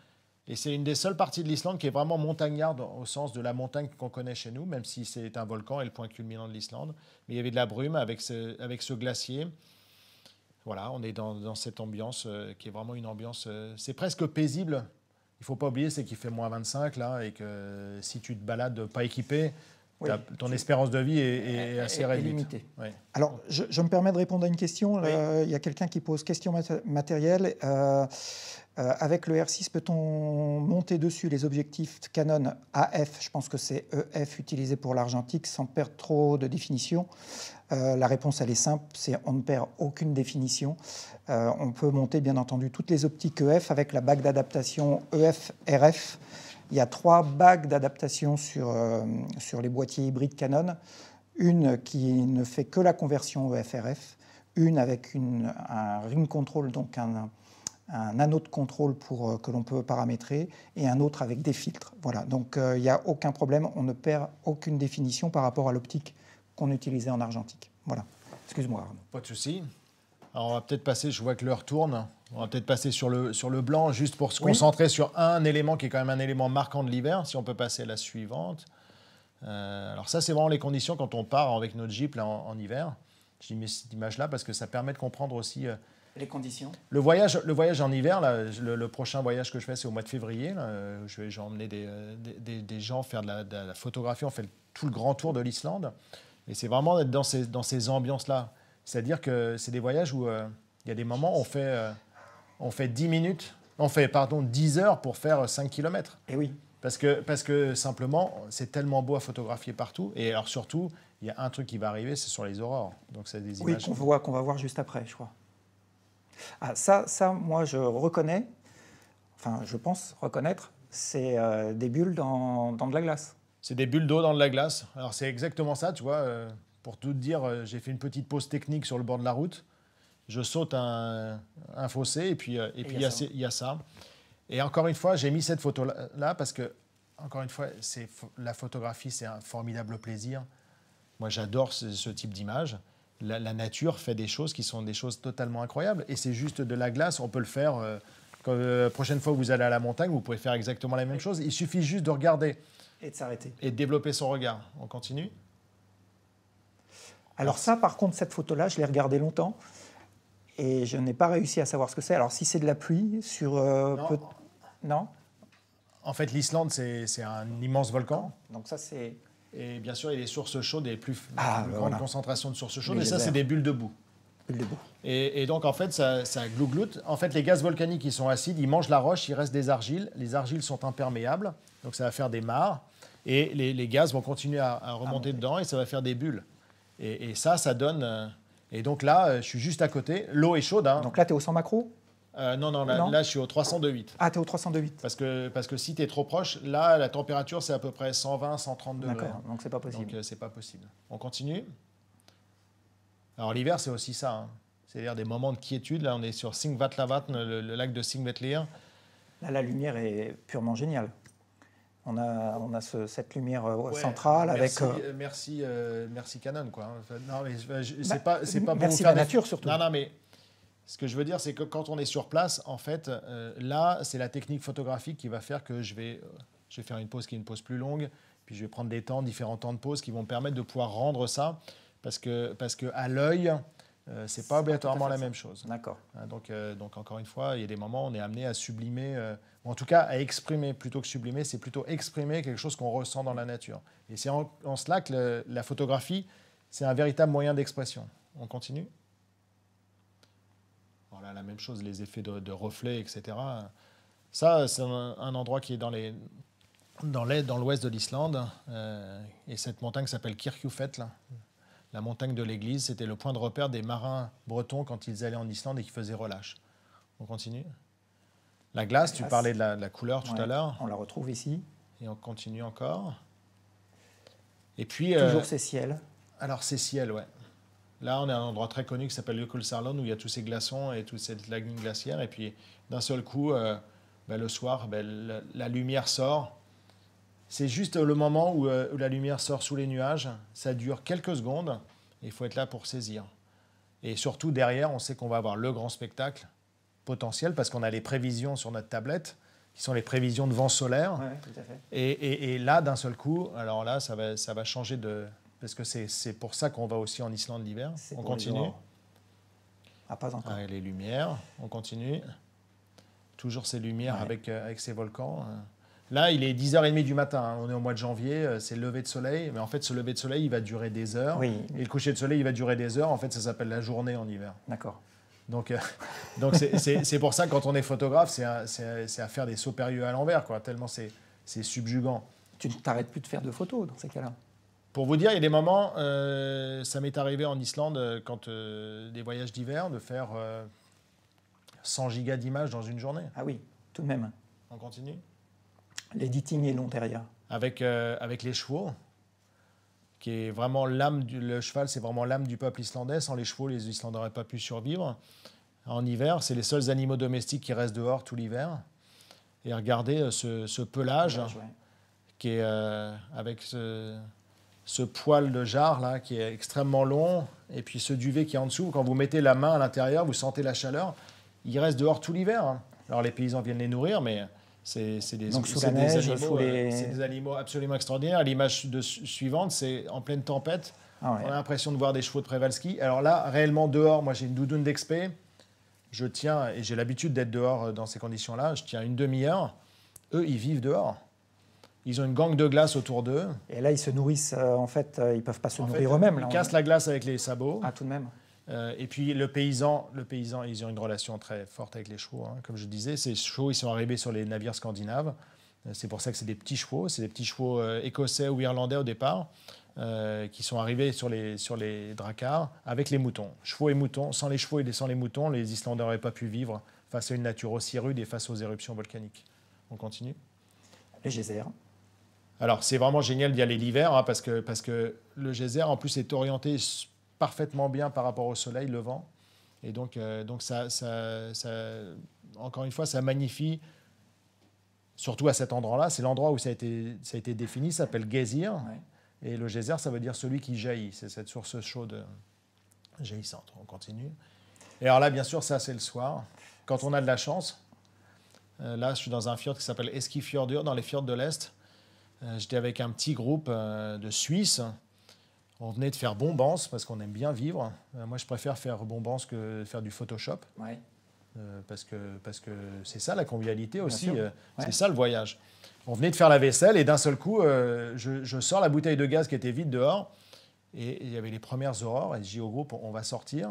Et c'est une des seules parties de l'Islande qui est vraiment montagnarde au sens de la montagne qu'on connaît chez nous, même si c'est un volcan et le point culminant de l'Islande. Mais il y avait de la brume avec ce, avec ce glacier. Voilà, on est dans, cette ambiance euh, qui est vraiment une ambiance. c'est presque paisible il faut pas oublier, c'est qu'il fait moins 25 là, et que si tu te balades pas équipé, ton espérance de vie est, assez réduite. Alors, je, me permets de répondre à une question. il y a quelqu'un qui pose question matérielle. Euh, euh, avec le R6, peut-on monter dessus les objectifs Canon AF Je pense que c'est EF utilisé pour l'argentique sans perdre trop de définition. Euh, la réponse, elle est simple, c'est on ne perd aucune définition. Euh, on peut monter, bien entendu, toutes les optiques EF avec la bague d'adaptation EF-RF. Il y a trois bagues d'adaptation sur, euh, sur les boîtiers hybrides Canon. Une qui ne fait que la conversion EF-RF, une avec un ring control, donc un, anneau de contrôle pour, que l'on peut paramétrer et un autre avec des filtres. Voilà, donc il n'y a aucun problème, on ne perd aucune définition par rapport à l'optique qu'on utilisait en argentique. Voilà. Excuse-moi, Arnaud. Pas de souci. Alors, on va peut-être passer, je vois que l'heure tourne, on va peut-être passer sur le, sur le blanc, juste pour se concentrer sur un élément qui est quand même un élément marquant de l'hiver, si on peut passer à la suivante. Euh, alors ça, c'est vraiment les conditions quand on part avec notre Jeep là, en, en hiver. J'ai mais cette image-là parce que ça permet de comprendre aussi... Euh, les conditions le voyage, le voyage en hiver, là, le, prochain voyage que je fais, c'est au mois de février. Là, euh, je vais emmener des, des, gens faire de la, de la, photographie. On fait tout le grand tour de l'Islande. Et c'est vraiment d'être dans ces, dans ces ambiances-là. C'est-à-dire que c'est des voyages où euh, il y a des moments où on fait, euh, on fait 10 minutes, on fait, pardon, 10 heures pour faire 5 km. Et oui. Parce que, parce que simplement, c'est tellement beau à photographier partout. Et alors surtout, il y a un truc qui va arriver, c'est sur les aurores. Donc c'est des images. Oui, qu'on voit, qu'on va voir juste après, je crois. Ah, ça, ça, moi, je reconnais, enfin, je pense reconnaître, c'est euh, des bulles dans, dans de la glace. C'est des bulles d'eau dans de la glace. Alors c'est exactement ça, tu vois. Euh, pour tout te dire, euh, j'ai fait une petite pause technique sur le bord de la route. Je saute un, fossé et puis euh, et puis il y, a ça. Et encore une fois, j'ai mis cette photo là, parce que encore une fois, c'est la photographie, c'est un formidable plaisir. Moi, j'adore ce, type d'image. La, nature fait des choses qui sont des choses totalement incroyables. Et c'est juste de la glace. On peut le faire. prochaine fois que vous allez à la montagne, vous pouvez faire exactement la même chose. Il suffit juste de regarder. Et de s'arrêter. Et développer son regard. On continue Alors ça, par contre, cette photo-là, je l'ai regardée longtemps et je n'ai pas réussi à savoir ce que c'est. Alors si c'est de la pluie, sur... Euh, non. non en fait, l'Islande, c'est un immense volcan. Donc ça, c'est... Et bien sûr, il y a des sources chaudes et plus, ah, ben grande grandes de sources chaudes. et ça, c'est des bulles de boue. Et, donc, en fait, ça, ça glougloute. En fait, les gaz volcaniques, ils sont acides, ils mangent la roche, il reste des argiles. Les argiles sont imperméables, donc ça va faire des mares. Et les, gaz vont continuer à, remonter dedans et ça va faire des bulles. Et, ça, ça donne. Euh, et donc là, euh, je suis juste à côté. L'eau est chaude. Hein. Donc là, tu es au 100 macro euh, non, non là, je suis au 302.8. Ah, tu es au 302.8. Parce que, parce que si tu es trop proche, là, la température, c'est à peu près 120, 130 degrés. D'accord, donc c'est pas possible. Donc c'est pas possible. On continue alors l'hiver, c'est aussi ça. Hein. C'est-à-dire des moments de quiétude. Là, on est sur Singvatlavatn, le, lac de Singvetlir. Là, la lumière est purement géniale. On a, on a cette lumière euh, centrale avec. Euh, euh, merci, merci Canon, quoi. Hein. Non, mais bah, c'est pas, pas Merci la nature, surtout. Non, non, mais ce que je veux dire, c'est que quand on est sur place, en fait, là, c'est la technique photographique qui va faire que je vais, je vais faire une pause qui est une pause plus longue, puis je vais prendre des temps, différents temps de pause qui vont permettre de pouvoir rendre ça parce que, parce que à l'œil, ce euh, c'est pas obligatoirement la même chose. D'accord. Hein, donc, euh, donc, encore une fois, il y a des moments où on est amené à sublimer, euh, ou en tout cas à exprimer, plutôt que sublimer, c'est plutôt exprimer quelque chose qu'on ressent dans la nature. Et c'est en, cela que la photographie, c'est un véritable moyen d'expression. On continue Voilà, la même chose, les effets de, reflets, etc. Ça, c'est un, endroit qui est dans les dans l'ouest de l'Islande, et cette montagne s'appelle Kirkjufet, là. La montagne de l'église, c'était le point de repère des marins bretons quand ils allaient en Islande et qui faisaient relâche. On continue La glace, tu parlais de la, couleur tout à l'heure. On la retrouve ici. Et on continue encore. Et puis. Euh, Toujours ces ciels. Alors, ces ciels, ouais. Là, on est à un endroit très connu qui s'appelle Le Sarlon, où il y a tous ces glaçons et toutes ces lagune glaciaires. Et puis, d'un seul coup, euh, ben, le soir, ben, la lumière sort c'est juste le moment euh, où, la lumière sort sous les nuages. Ça dure quelques secondes. Il faut être là pour saisir. Et surtout, derrière, on sait qu'on va avoir le grand spectacle potentiel parce qu'on a les prévisions sur notre tablette qui sont les prévisions de vent solaire. Ouais, tout à fait. Et, là, d'un seul coup, alors là, ça va, ça va changer de... Parce que c'est pour ça qu'on va aussi en Islande l'hiver. On continue. Ah, pas encore. Ah, les lumières, on continue. Toujours ces lumières avec, euh, avec ces volcans. Hein. Là, il est 10h30 du matin, hein. on est au mois de janvier, euh, c'est le lever de soleil, mais en fait, ce lever de soleil, il va durer des heures. Et le coucher de soleil, il va durer des heures. En fait, ça s'appelle la journée en hiver. D'accord. Donc, euh, c'est pour ça, quand on est photographe, c'est à, faire des sauts périlleux à l'envers, quoi, tellement c'est subjugant. Tu ne t'arrêtes plus de faire de photos dans ces cas-là Pour vous dire, il y a des moments, euh, ça m'est arrivé en Islande, quand des voyages d'hiver, de faire 100 gigas d'images dans une journée. Ah oui, tout de même. On continue les est longs derrière. Avec, euh, avec les chevaux, qui est vraiment l'âme du le cheval, c'est vraiment l'âme du peuple islandais. Sans les chevaux, les Islandais n'auraient pas pu survivre. En hiver, c'est les seuls animaux domestiques qui restent dehors tout l'hiver. Et regardez euh, ce, ce pelage, qui est euh, avec ce, ce, poil de jarre là, qui est extrêmement long, et puis ce duvet qui est en dessous. Quand vous mettez la main à l'intérieur, vous sentez la chaleur. Ils restent dehors tout l'hiver. Hein. Alors les paysans viennent les nourrir, mais c'est des, animaux, absolument extraordinaires. L'image suivante, c'est en pleine tempête. Ah on a l'impression de voir des chevaux de Przewalski. Alors là, réellement dehors, moi j'ai une doudoune d'expé. Je tiens, et j'ai l'habitude d'être dehors euh, dans ces conditions-là, je tiens une demi-heure. Eux, ils vivent dehors. Ils ont une gangue de glace autour d'eux. Et là, ils se nourrissent, euh, en fait, euh, ils ne peuvent pas se nourrir eux-mêmes. Ils cassent la glace avec les sabots. Ah, tout de même. Euh, et puis le paysan, le paysan, ils ont une relation très forte avec les chevaux. Hein. Comme je disais, ces chevaux, ils sont arrivés sur les navires scandinaves. Euh, c'est pour ça que c'est des petits chevaux, c'est des petits chevaux euh, écossais ou irlandais au départ, qui sont arrivés sur les, sur les dracars avec les moutons. Chevaux et moutons, sans les chevaux et sans les moutons, les Islandais n'auraient pas pu vivre face à une nature aussi rude et face aux éruptions volcaniques. On continue Les geysers. Alors c'est vraiment génial d'y aller l'hiver, hein, parce, que, parce que le geyser en plus est orienté parfaitement bien par rapport au soleil, le vent. Et donc, euh, donc ça, ça, encore une fois, ça magnifie, surtout à cet endroit-là, c'est l'endroit où ça a été, ça a été défini, ça s'appelle Geysir, Et le geyser, ça veut dire celui qui jaillit, c'est cette source chaude euh, jaillissante. On continue. Et alors là, bien sûr, ça, c'est le soir. Quand on a de la chance, euh, là, je suis dans un fjord qui s'appelle Eskifjordur, dans les fjords de l'Est. J'étais avec un petit groupe de Suisses on venait de faire bombance parce qu'on aime bien vivre. Euh, moi, je préfère faire bombance que faire du Photoshop. Euh, parce que parce que c'est ça la convivialité aussi. Euh, c'est ça le voyage. On venait de faire la vaisselle et d'un seul coup, je, sors la bouteille de gaz qui était vide dehors et il y avait les premières aurores. Et je dis au groupe, on va sortir.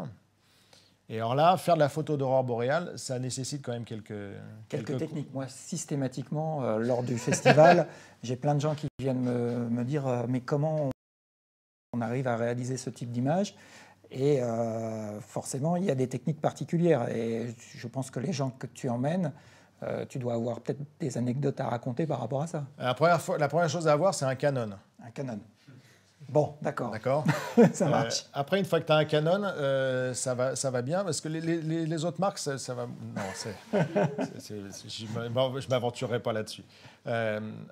Et alors là, faire de la photo d'aurore boréale, ça nécessite quand même quelques... Quelques, techniques. Moi, systématiquement, lors du festival, j'ai plein de gens qui viennent me, me dire « Mais comment on arrive à réaliser ce type d'image. Et euh, forcément, il y a des techniques particulières. Et je pense que les gens que tu emmènes, euh, tu dois avoir peut-être des anecdotes à raconter par rapport à ça. La première, la première chose à avoir, c'est un canon. Un canon. Bon, d'accord. D'accord. ça marche. Euh, après, une fois que tu as un Canon, ça, va, ça va bien, parce que les, autres marques, ça, va... Non, c'est... je ne m'aventurerai pas là-dessus.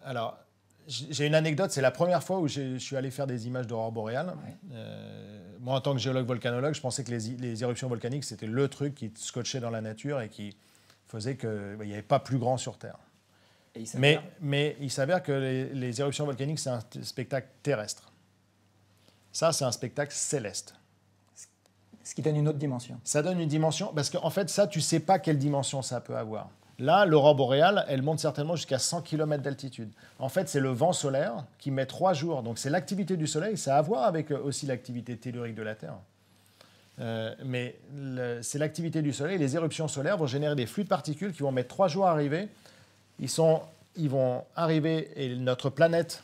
alors, j'ai une anecdote, c'est la première fois où je suis allé faire des images d'aurore boréale. Euh, moi, en tant que géologue volcanologue, je pensais que les, éruptions volcaniques, c'était le truc qui scotchait dans la nature et qui faisait qu'il bah, n'y avait pas plus grand sur Terre. mais, il s'avère que les, les éruptions volcaniques, c'est un spectacle terrestre. Ça, c'est un spectacle céleste. Ce qui donne une autre dimension. Ça donne une dimension, parce qu'en fait, ça, tu sais pas quelle dimension ça peut avoir. Là, l'aurore boréale, elle monte certainement jusqu'à 100 km d'altitude. En fait, c'est le vent solaire qui met trois jours. Donc, c'est l'activité du soleil. Ça a à voir avec euh, aussi l'activité tellurique de la Terre. Euh, mais c'est l'activité du soleil. Les éruptions solaires vont générer des flux de particules qui vont mettre trois jours à arriver. Ils, sont, ils vont arriver et notre planète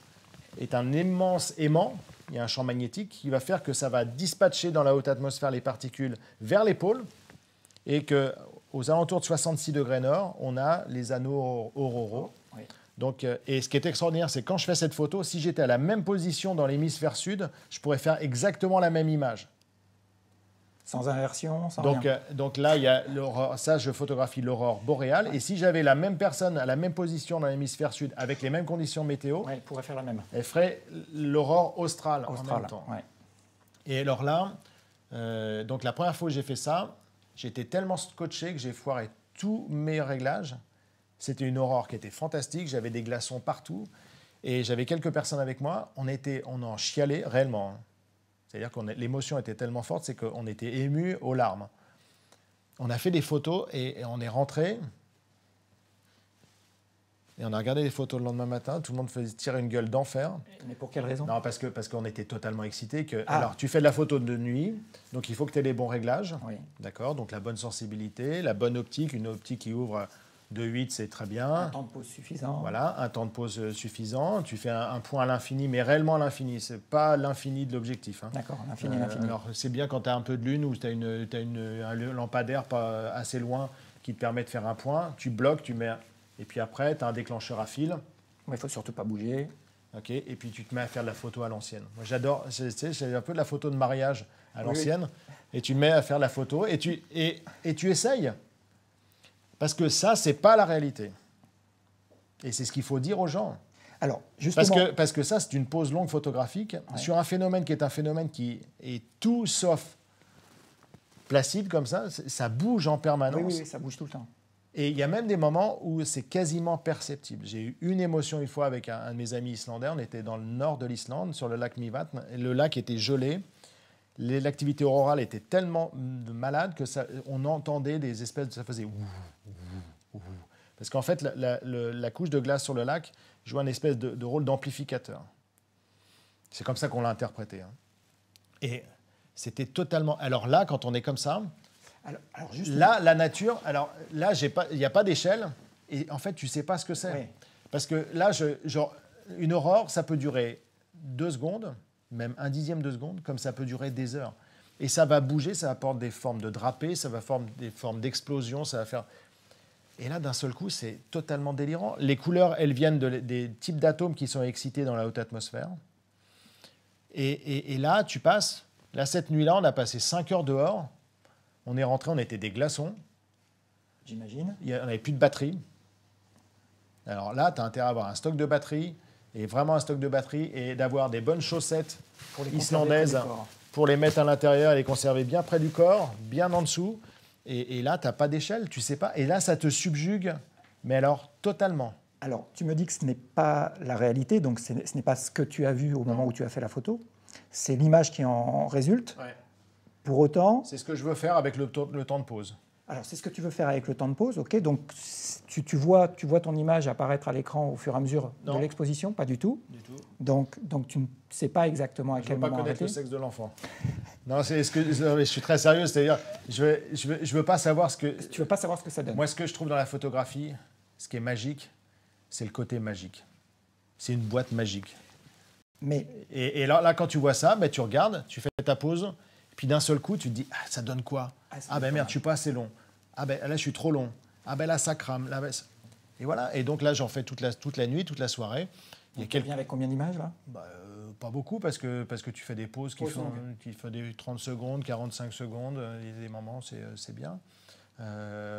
est un immense aimant. Il y a un champ magnétique qui va faire que ça va dispatcher dans la haute atmosphère les particules vers les pôles et que aux alentours de 66 degrés nord, on a les anneaux auroraux. Donc, euh, et ce qui est extraordinaire, c'est quand je fais cette photo, si j'étais à la même position dans l'hémisphère sud, je pourrais faire exactement la même image. Sans inversion, sans donc, rien. Euh, donc là, il y a Ça, je photographie l'aurore boréale. Et si j'avais la même personne à la même position dans l'hémisphère sud, avec les mêmes conditions météo, elle pourrait faire la même. Elle ferait l'aurore australe, en même temps. Et alors là, euh, donc la première fois que j'ai fait ça, J'étais tellement scotché que j'ai foiré tous mes réglages. C'était une aurore qui était fantastique. J'avais des glaçons partout. Et j'avais quelques personnes avec moi. On, était, on en chialait réellement. Hein. C'est-à-dire que l'émotion était tellement forte, c'est qu'on était ému aux larmes. On a fait des photos et on est rentré. Et on a regardé les photos le lendemain matin, tout le monde faisait tirer une gueule d'enfer. Mais pour quelle raison Non, parce que parce qu'on était totalement excités. Que, ah. Alors, tu fais de la photo de nuit, donc il faut que tu aies les bons réglages. Oui. D'accord Donc, la bonne sensibilité, la bonne optique, une optique qui ouvre de 8, c'est très bien. Un temps de pause suffisant. Voilà, un temps de pause euh, suffisant. Tu fais un, point à l'infini, mais réellement à l'infini. C'est pas l'infini de l'objectif. Hein. D'accord, l'infini, euh, l'infini. Alors, c'est bien quand tu as un peu de lune ou tu as, une, une, un lampadaire pas euh, assez loin qui te permet de faire un point. Tu bloques, tu mets et puis après, tu as un déclencheur à fil. Mais il faut surtout pas bouger. Ok, et puis tu te mets à faire de la photo à l'ancienne. Moi, j'adore, c'est un peu de la photo de mariage à l'ancienne. Et tu te mets à faire la photo et tu, et, et tu essayes. Parce que ça, c'est pas la réalité. Et c'est ce qu'il faut dire aux gens. Alors, justement... parce, que, parce que ça, c'est une pause longue photographique sur un phénomène qui est un phénomène qui est tout sauf placide comme ça. Ça bouge en permanence. oui, oui ça bouge tout le temps. Et il y a même des moments où c'est quasiment perceptible. J'ai eu une émotion une fois avec un, de mes amis islandais. On était dans le nord de l'Islande, sur le lac Mivatn. Le lac était gelé. L'activité aurorale était tellement malade que on entendait des espèces de. Ça faisait. Parce qu'en fait, la, couche de glace sur le lac joue un espèce de, rôle d'amplificateur. C'est comme ça qu'on l'a interprété. Hein. Et c'était totalement. Alors là, quand on est comme ça, alors, là, la nature, alors là, il n'y a pas d'échelle. Et en fait, tu ne sais pas ce que c'est. Parce que là, je, genre, une aurore, ça peut durer deux secondes, même un dixième de seconde, comme ça peut durer des heures. Et ça va bouger, ça va prendre des formes de drapé, ça va former des formes d'explosion, ça va faire. Et là, d'un seul coup, c'est totalement délirant. Les couleurs, elles viennent des types d'atomes qui sont excités dans la haute atmosphère. Et, là, tu passes. Là, cette nuit-là, on a passé cinq heures dehors on est rentré, on était des glaçons. J'imagine. On n'avait plus de batterie. Alors là, tu as intérêt à avoir un stock de batterie, et vraiment un stock de batterie, et d'avoir des bonnes chaussettes pour les islandaises pour les mettre à l'intérieur et les conserver bien près du corps, bien en dessous. Et, là, tu n'as pas d'échelle, tu sais pas. Et là, ça te subjugue, mais alors totalement. Alors, tu me dis que ce n'est pas la réalité, donc ce n'est pas ce que tu as vu au moment où tu as fait la photo. C'est l'image qui en résulte. Pour autant. C'est ce que je veux faire avec le, temps de pause. Alors, c'est ce que tu veux faire avec le temps de pause, ok Donc, tu, vois, tu vois ton image apparaître à l'écran au fur et à mesure de l'exposition Pas du tout. Du tout. Donc, donc tu ne sais pas exactement à quel moment. Je ne veux pas connaître le sexe de l'enfant. non, c'est, je suis très sérieux. C'est-à-dire, je ne veux, je je veux, pas savoir ce que. Tu veux pas savoir ce que ça donne. Moi, ce que je trouve dans la photographie, ce qui est magique, c'est le côté magique. C'est une boîte magique. Mais. Et, là, là, quand tu vois ça, ben, tu regardes, tu fais ta pause puis d'un seul coup, tu te dis, ah, ça donne quoi Ah, ah ben merde, je suis pas assez long. Ah ben là, je suis trop long. Ah ben là, ça crame. Ben, Et voilà. Et donc là, j'en fais toute la, toute la nuit, toute la soirée. Il y a avec combien d'images là bah, euh, Pas beaucoup parce que, parce que tu fais des pauses qui, font, des 30 secondes, 45 secondes. Euh, des moments, c'est euh, bien.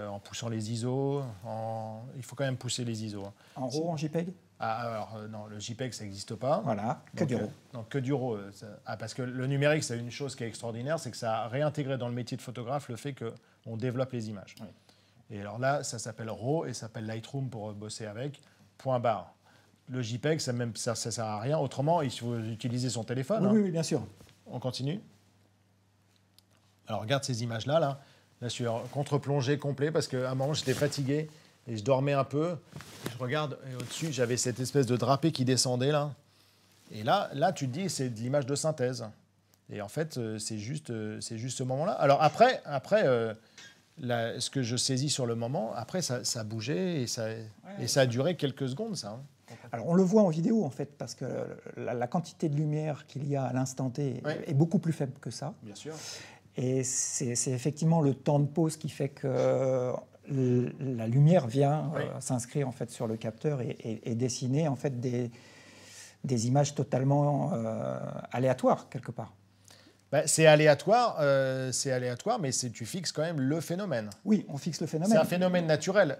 en poussant les ISO. En... Il faut quand même pousser les ISO. Hein. En RAW, en JPEG ah, alors, euh, non, le JPEG, ça n'existe pas. Voilà, que du RAW. Euh, donc, que du RAW. Euh, ah, parce que le numérique, c'est une chose qui est extraordinaire, c'est que ça a réintégré dans le métier de photographe le fait qu'on développe les images. Et alors là, ça s'appelle RAW et ça s'appelle Lightroom pour bosser avec, point barre. Le JPEG, ça ne ça, sert à rien. Autrement, il faut utiliser son téléphone. Oui, hein. oui, bien sûr. On continue Alors, regarde ces images-là. Là. Bien sûr, contre-plongée complet parce qu'à un moment, j'étais fatigué et je dormais un peu. je regarde et au-dessus, j'avais cette espèce de drapé qui descendait là. Et là, là, tu te dis, c'est de l'image de synthèse. Et en fait, euh, c'est juste, euh, c'est juste ce moment-là. Alors après, après euh, ce que je saisis sur le moment, après, ça, a bougé, et ça, et ça a duré quelques secondes, ça. Hein. Alors on le voit en vidéo en fait, parce que la, quantité de lumière qu'il y a à l'instant T est, est beaucoup plus faible que ça. Bien sûr. Et c'est effectivement le temps de pause qui fait que la lumière vient euh, s'inscrire en fait sur le capteur et, dessiner en fait des, des images totalement euh, aléatoires quelque part. Bah, c'est aléatoire, euh, c'est aléatoire, mais tu fixes quand même le phénomène. Oui, on fixe le phénomène. C'est un phénomène naturel.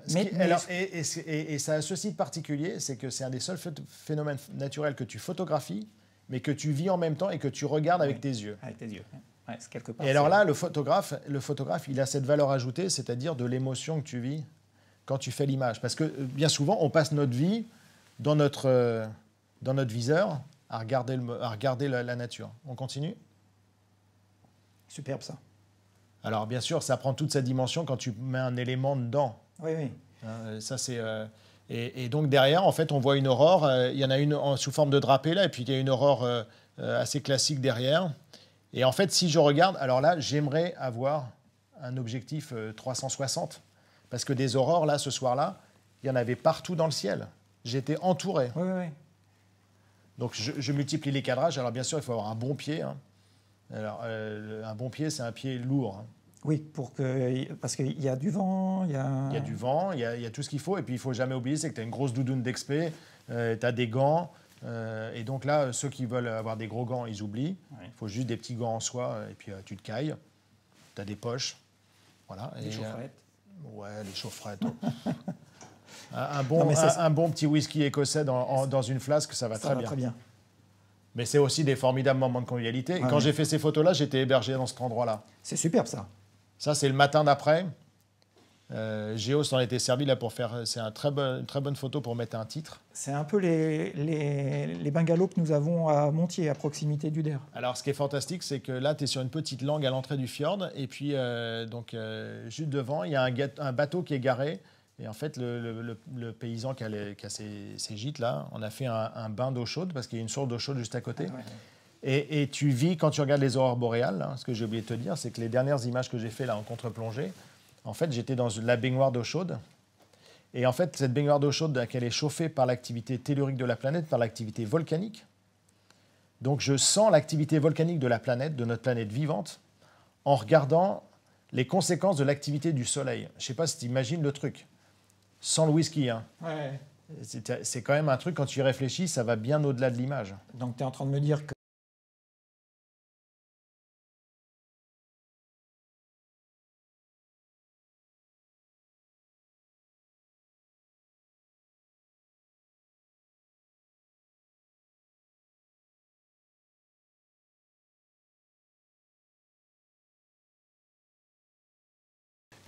et, ça a ceci de particulier, c'est que c'est un des seuls phénomènes naturels que tu photographies, mais que tu vis en même temps et que tu regardes avec tes yeux. Avec tes yeux et alors là, le photographe, le photographe, il a cette valeur ajoutée, c'est-à-dire de l'émotion que tu vis quand tu fais l'image. Parce que euh, bien souvent, on passe notre vie dans notre, euh, dans notre viseur à regarder, à regarder la, nature. On continue Superbe ça. Alors bien sûr, ça prend toute sa dimension quand tu mets un élément dedans. Oui, oui. Hein, euh, ça c'est. et, donc derrière, en fait, on voit une aurore. Il y en a une sous forme de drapé là, et puis il y a une aurore assez classique derrière. Et en fait, si je regarde, alors là, j'aimerais avoir un objectif 360. Euh, parce que des aurores, là, ce soir-là, il y en avait partout dans le ciel. J'étais entouré. Oui, oui, oui. Donc je, multiplie les cadrages. Alors bien sûr, il faut avoir un bon pied. Hein. Alors, euh, un bon pied, c'est un pied lourd. Hein. Oui, pour que, parce qu'il y a du vent, il y a... Il y a du vent, il y a, tout ce qu'il faut. Et puis, il faut jamais oublier, c'est que tu as une grosse doudoune d'expé, euh, tu as des gants, euh, et donc là, ceux qui veulent avoir des gros gants, ils oublient. Il faut juste des petits gants en soie euh, et puis euh, tu te cailles. Tu as des poches. Voilà. et, chaufferettes. ouais, les chaufferettes. un, bon, un, bon petit whisky écossais dans, une flasque, ça va, très, bien. très bien. Mais c'est aussi des formidables moments de convivialité. quand j'ai fait ces photos-là, j'étais hébergé dans cet endroit-là. C'est superbe ça. Ça, c'est le matin d'après. Euh, Géo s'en était servi là pour faire. C'est une très bonne photo pour mettre un titre. C'est un peu les, les, bungalows que nous avons à Montier, à proximité du DER. Alors, ce qui est fantastique, c'est que là, tu es sur une petite langue à l'entrée du fjord. Et puis, euh, donc, euh, juste devant, il y a un, bateau qui est garé. Et en fait, le, paysan qui a, ses, gîtes là, on a fait un, bain d'eau chaude parce qu'il y a une source d'eau chaude juste à côté. Ah et, tu vis, quand tu regardes les aurores boréales, hein, ce que j'ai oublié de te dire, c'est que les dernières images que j'ai fait là en contre-plongée, en fait, j'étais dans la baignoire d'eau chaude. Et en fait, cette baignoire d'eau chaude, elle est chauffée par l'activité tellurique de la planète, par l'activité volcanique. Donc je sens l'activité volcanique de la planète, de notre planète vivante, en regardant les conséquences de l'activité du Soleil. Je ne sais pas si tu imagines le truc. Sans le whisky, hein. Ouais. C'est quand même un truc, quand tu y réfléchis, ça va bien au-delà de l'image. Donc tu es en train de me dire que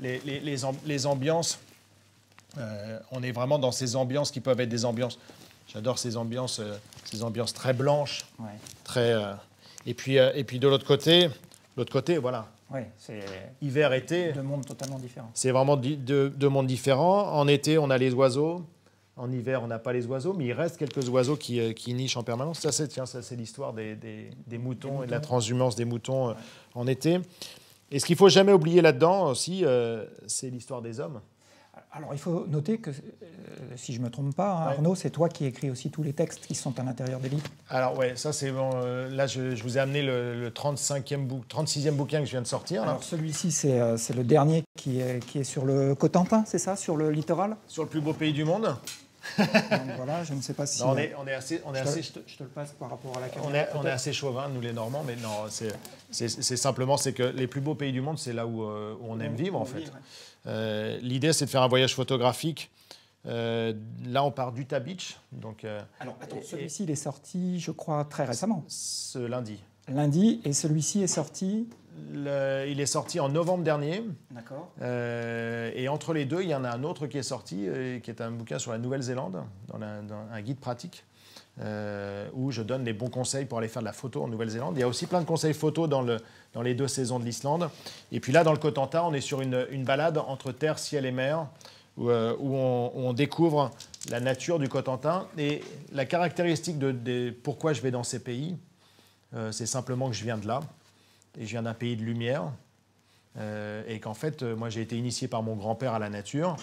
les, les, les ambiances. Euh, on est vraiment dans ces ambiances qui peuvent être des ambiances. J'adore ces ambiances, euh, ces ambiances très blanches, très. Euh, et puis, et puis de l'autre côté, l'autre côté, voilà. Ouais, c'est hiver été. Deux mondes totalement différents. C'est vraiment deux, de, mondes différents. En été, on a les oiseaux. En hiver, on n'a pas les oiseaux, mais il reste quelques oiseaux qui, qui nichent en permanence. Ça, c'est l'histoire des, des, moutons et de la transhumance des moutons en été. Et ce qu'il faut jamais oublier là-dedans aussi, euh, c'est l'histoire des hommes. Alors il faut noter que, euh, si je ne me trompe pas, hein, Arnaud, c'est toi qui écris aussi tous les textes qui sont à l'intérieur des livres. Alors ouais, ça c'est bon. Euh, là, je, vous ai amené le, 35e 36e bouquin que je viens de sortir. Alors celui-ci, c'est le dernier qui qui est sur le Cotentin, c'est ça Sur le littoral Sur le plus beau pays du monde voilà, je ne sais pas si. on, est, assez. On le passe par rapport à la On est, assez chauvin, nous les Normands, mais non, c'est simplement que les plus beaux pays du monde, c'est là où, euh, on aime vivre, en fait. Euh, l'idée, c'est de faire un voyage photographique. Euh, là, on part d'Utah Beach. Donc, Alors, celui-ci, il est sorti, je crois, très récemment. Ce lundi. Lundi, et celui-ci est sorti il est sorti en novembre dernier. D'accord. Euh, et entre les deux, il y en a un autre qui est sorti, euh, qui est un bouquin sur la Nouvelle-Zélande, dans, un guide pratique, euh, où je donne les bons conseils pour aller faire de la photo en Nouvelle-Zélande. Il y a aussi plein de conseils photo dans, les deux saisons de l'Islande. Et puis là, dans le Cotentin, on est sur une, balade entre terre, ciel et mer, où, on, découvre la nature du Cotentin. Et la caractéristique de pourquoi je vais dans ces pays, c'est simplement que je viens de là et je viens d'un pays de lumière. Euh, et qu'en fait, euh, moi, j'ai été initié par mon grand-père à la nature.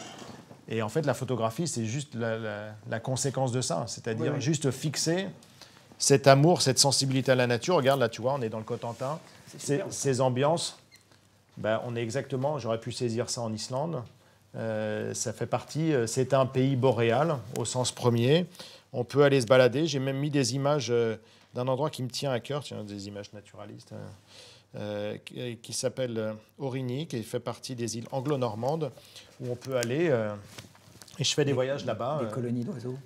Et en fait, la photographie, c'est juste la, conséquence de ça, c'est-à-dire juste fixer cet amour, cette sensibilité à la nature. Regarde, là, tu vois, on est dans le Cotentin, ces, ambiances, ben, on est exactement, j'aurais pu saisir ça en Islande, euh, ça fait partie, c'est un pays boréal au sens premier, on peut aller se balader, j'ai même mis des images d'un endroit qui me tient à cœur, tiens, des images naturalistes. Hein. Euh, euh, qui, s'appelle euh, Origny, qui fait partie des îles anglo-normandes, où on peut aller, et je fais des, voyages là-bas. Des colonies d'oiseaux.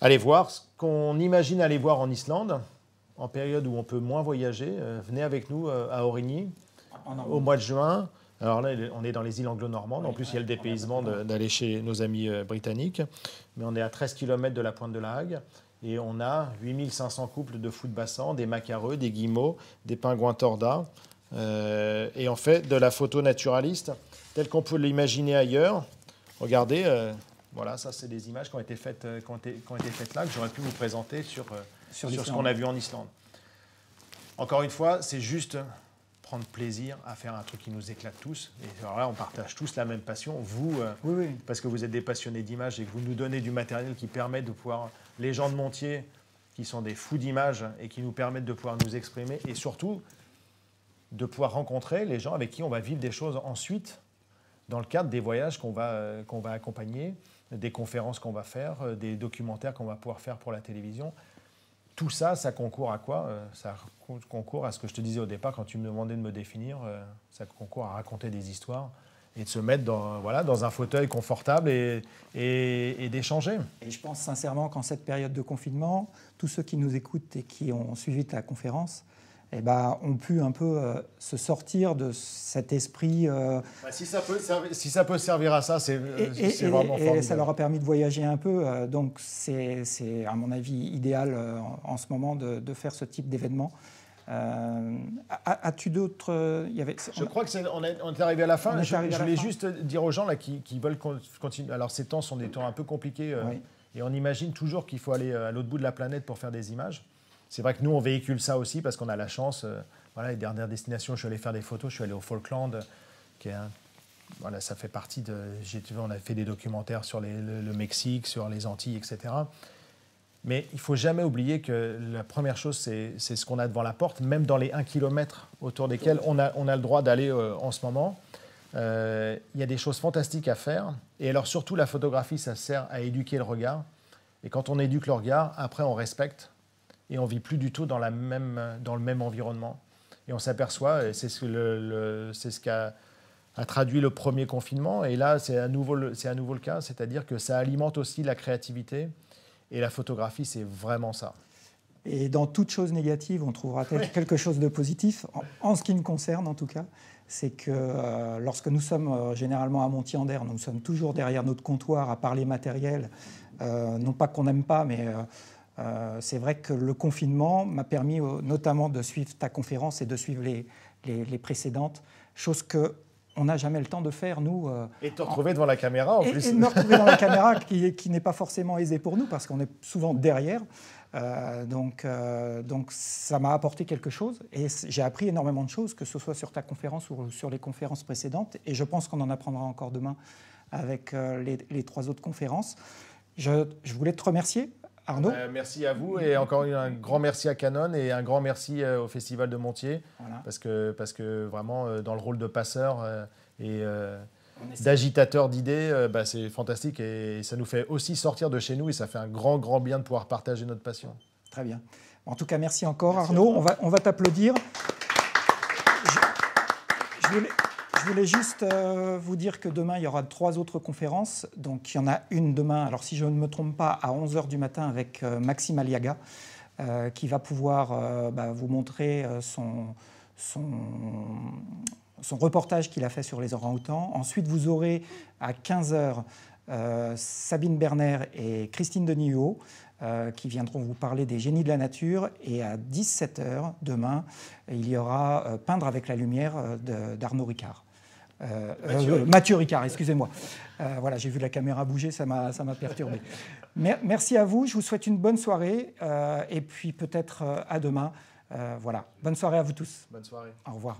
Allez voir ce qu'on imagine aller voir en Islande, en période où on peut moins voyager. venez avec nous à Origny au mois de juin. Alors là, on est dans les îles anglo-normandes. en plus, il y a le dépaysement d'aller chez nos amis britanniques. Mais on est à 13 km de la pointe de la Hague. Et on a 8500 couples de footbassants des macareux, des guillemots, des pingouins torda. Euh, et en fait, de la photo naturaliste, telle qu'on peut l'imaginer ailleurs. Regardez, euh, voilà, ça, c'est des images qui ont été faites, euh, ont été, faites là, que j'aurais pu vous présenter sur, sur, ce qu'on a vu en Islande. Encore une fois, c'est juste prendre plaisir à faire un truc qui nous éclate tous. Et alors là, on partage tous la même passion. Vous, oui, parce que vous êtes des passionnés d'images et que vous nous donnez du matériel qui permet de pouvoir les gens de Montier, qui sont des fous d'images et qui nous permettent de pouvoir nous exprimer et surtout de pouvoir rencontrer les gens avec qui on va vivre des choses ensuite dans le cadre des voyages qu'on va, euh, qu'on va accompagner, des conférences qu'on va faire, euh, des documentaires qu'on va pouvoir faire pour la télévision. Tout ça, ça concourt à quoi euh, Ça concourt à ce que je te disais au départ quand tu me demandais de me définir. Ça concourt à raconter des histoires, et de se mettre dans, voilà, dans un fauteuil confortable et, et, d'échanger. Et je pense sincèrement qu'en cette période de confinement, tous ceux qui nous écoutent et qui ont suivi ta conférence, eh ben, ont pu un peu euh, se sortir de cet esprit. Euh, bah, si, ça peut servir, si ça peut servir à ça, c'est euh, vraiment formidable. Et ça leur a permis de voyager un peu. donc, c'est à mon avis idéal en, ce moment de faire ce type d'événement. Euh, as-tu d'autres euh, avait. Je crois que est, on, est, arrivé à la fin. Je, voulais juste dire aux gens là qui, veulent continuer. Alors ces temps sont des temps un peu compliqués euh, et on imagine toujours qu'il faut aller à l'autre bout de la planète pour faire des images. C'est vrai que nous on véhicule ça aussi parce qu'on a la chance. voilà les dernières destinations, je suis allé faire des photos. Je suis allé au Falkland, qui est voilà ça fait partie de. On a fait des documentaires sur le, le Mexique, sur les Antilles, etc. Mais il ne faut jamais oublier que la première chose, c'est ce qu'on a devant la porte, même dans les 1 km autour desquels on a, on a le droit d'aller euh, en ce moment. Euh, il y a des choses fantastiques à faire. Et alors surtout, la photographie, ça sert à éduquer le regard. Et quand on éduque le regard, après, on respecte et on vit plus du tout dans, la même, dans le même environnement. Et on s'aperçoit, et c'est ce, ce qu'a a traduit le premier confinement. Et là, c'est à à nouveau le cas, c'est-à-dire que ça alimente aussi la créativité. Et la photographie, c'est vraiment ça. Et dans toute chose négative, on trouvera quelque chose de positif. En, ce qui me concerne, en tout cas, c'est que euh, lorsque nous sommes euh, généralement à Monti nous sommes toujours derrière notre comptoir à parler matériel. Euh, non pas qu'on n'aime pas, mais c'est vrai que le confinement m'a permis notamment de suivre ta conférence et de suivre les, les, les précédentes, chose que on n'a jamais le temps de faire, nous. Euh, et te retrouver devant la caméra, en plus. Et me retrouver devant la caméra, qui, qui n'est pas forcément aisé pour nous, parce qu'on est souvent derrière. Euh, donc, euh, donc, ça m'a apporté quelque chose. Et j'ai appris énormément de choses, que ce soit sur ta conférence ou sur les conférences précédentes. Et je pense qu'on en apprendra encore demain avec les, les, trois autres conférences. Je, je voulais te remercier Arnaud euh, Merci à vous et encore un grand merci à Canon et un grand merci euh, au Festival de Montier parce, que, parce que vraiment euh, dans le rôle de passeur et d'agitateur d'idées, bah, c'est fantastique et, ça nous fait aussi sortir de chez nous et ça fait un grand grand bien de pouvoir partager notre passion. Très bien. En tout cas, merci encore Arnaud, on va, on va t'applaudir. Je, je voulais juste euh, vous dire que demain, il y aura trois autres conférences. Donc, il y en a une demain, alors si je ne me trompe pas, à 11h du matin avec euh, Maxime Aliaga, euh, qui va pouvoir bah, vous montrer son, reportage qu'il a fait sur les orang-outans. Ensuite, vous aurez à 15h Sabine Berner et Christine Denio. qui viendront vous parler des génies de la nature. Et à 17h demain, il y aura Peindre avec la lumière d'Arnaud Ricard. Euh, euh, euh, Mathieu Ricard, excusez-moi. voilà, j'ai vu la caméra bouger, ça m'a perturbé. merci à vous, je vous souhaite une bonne soirée et puis peut-être à demain. voilà, bonne soirée à vous tous. Bonne soirée. Au revoir.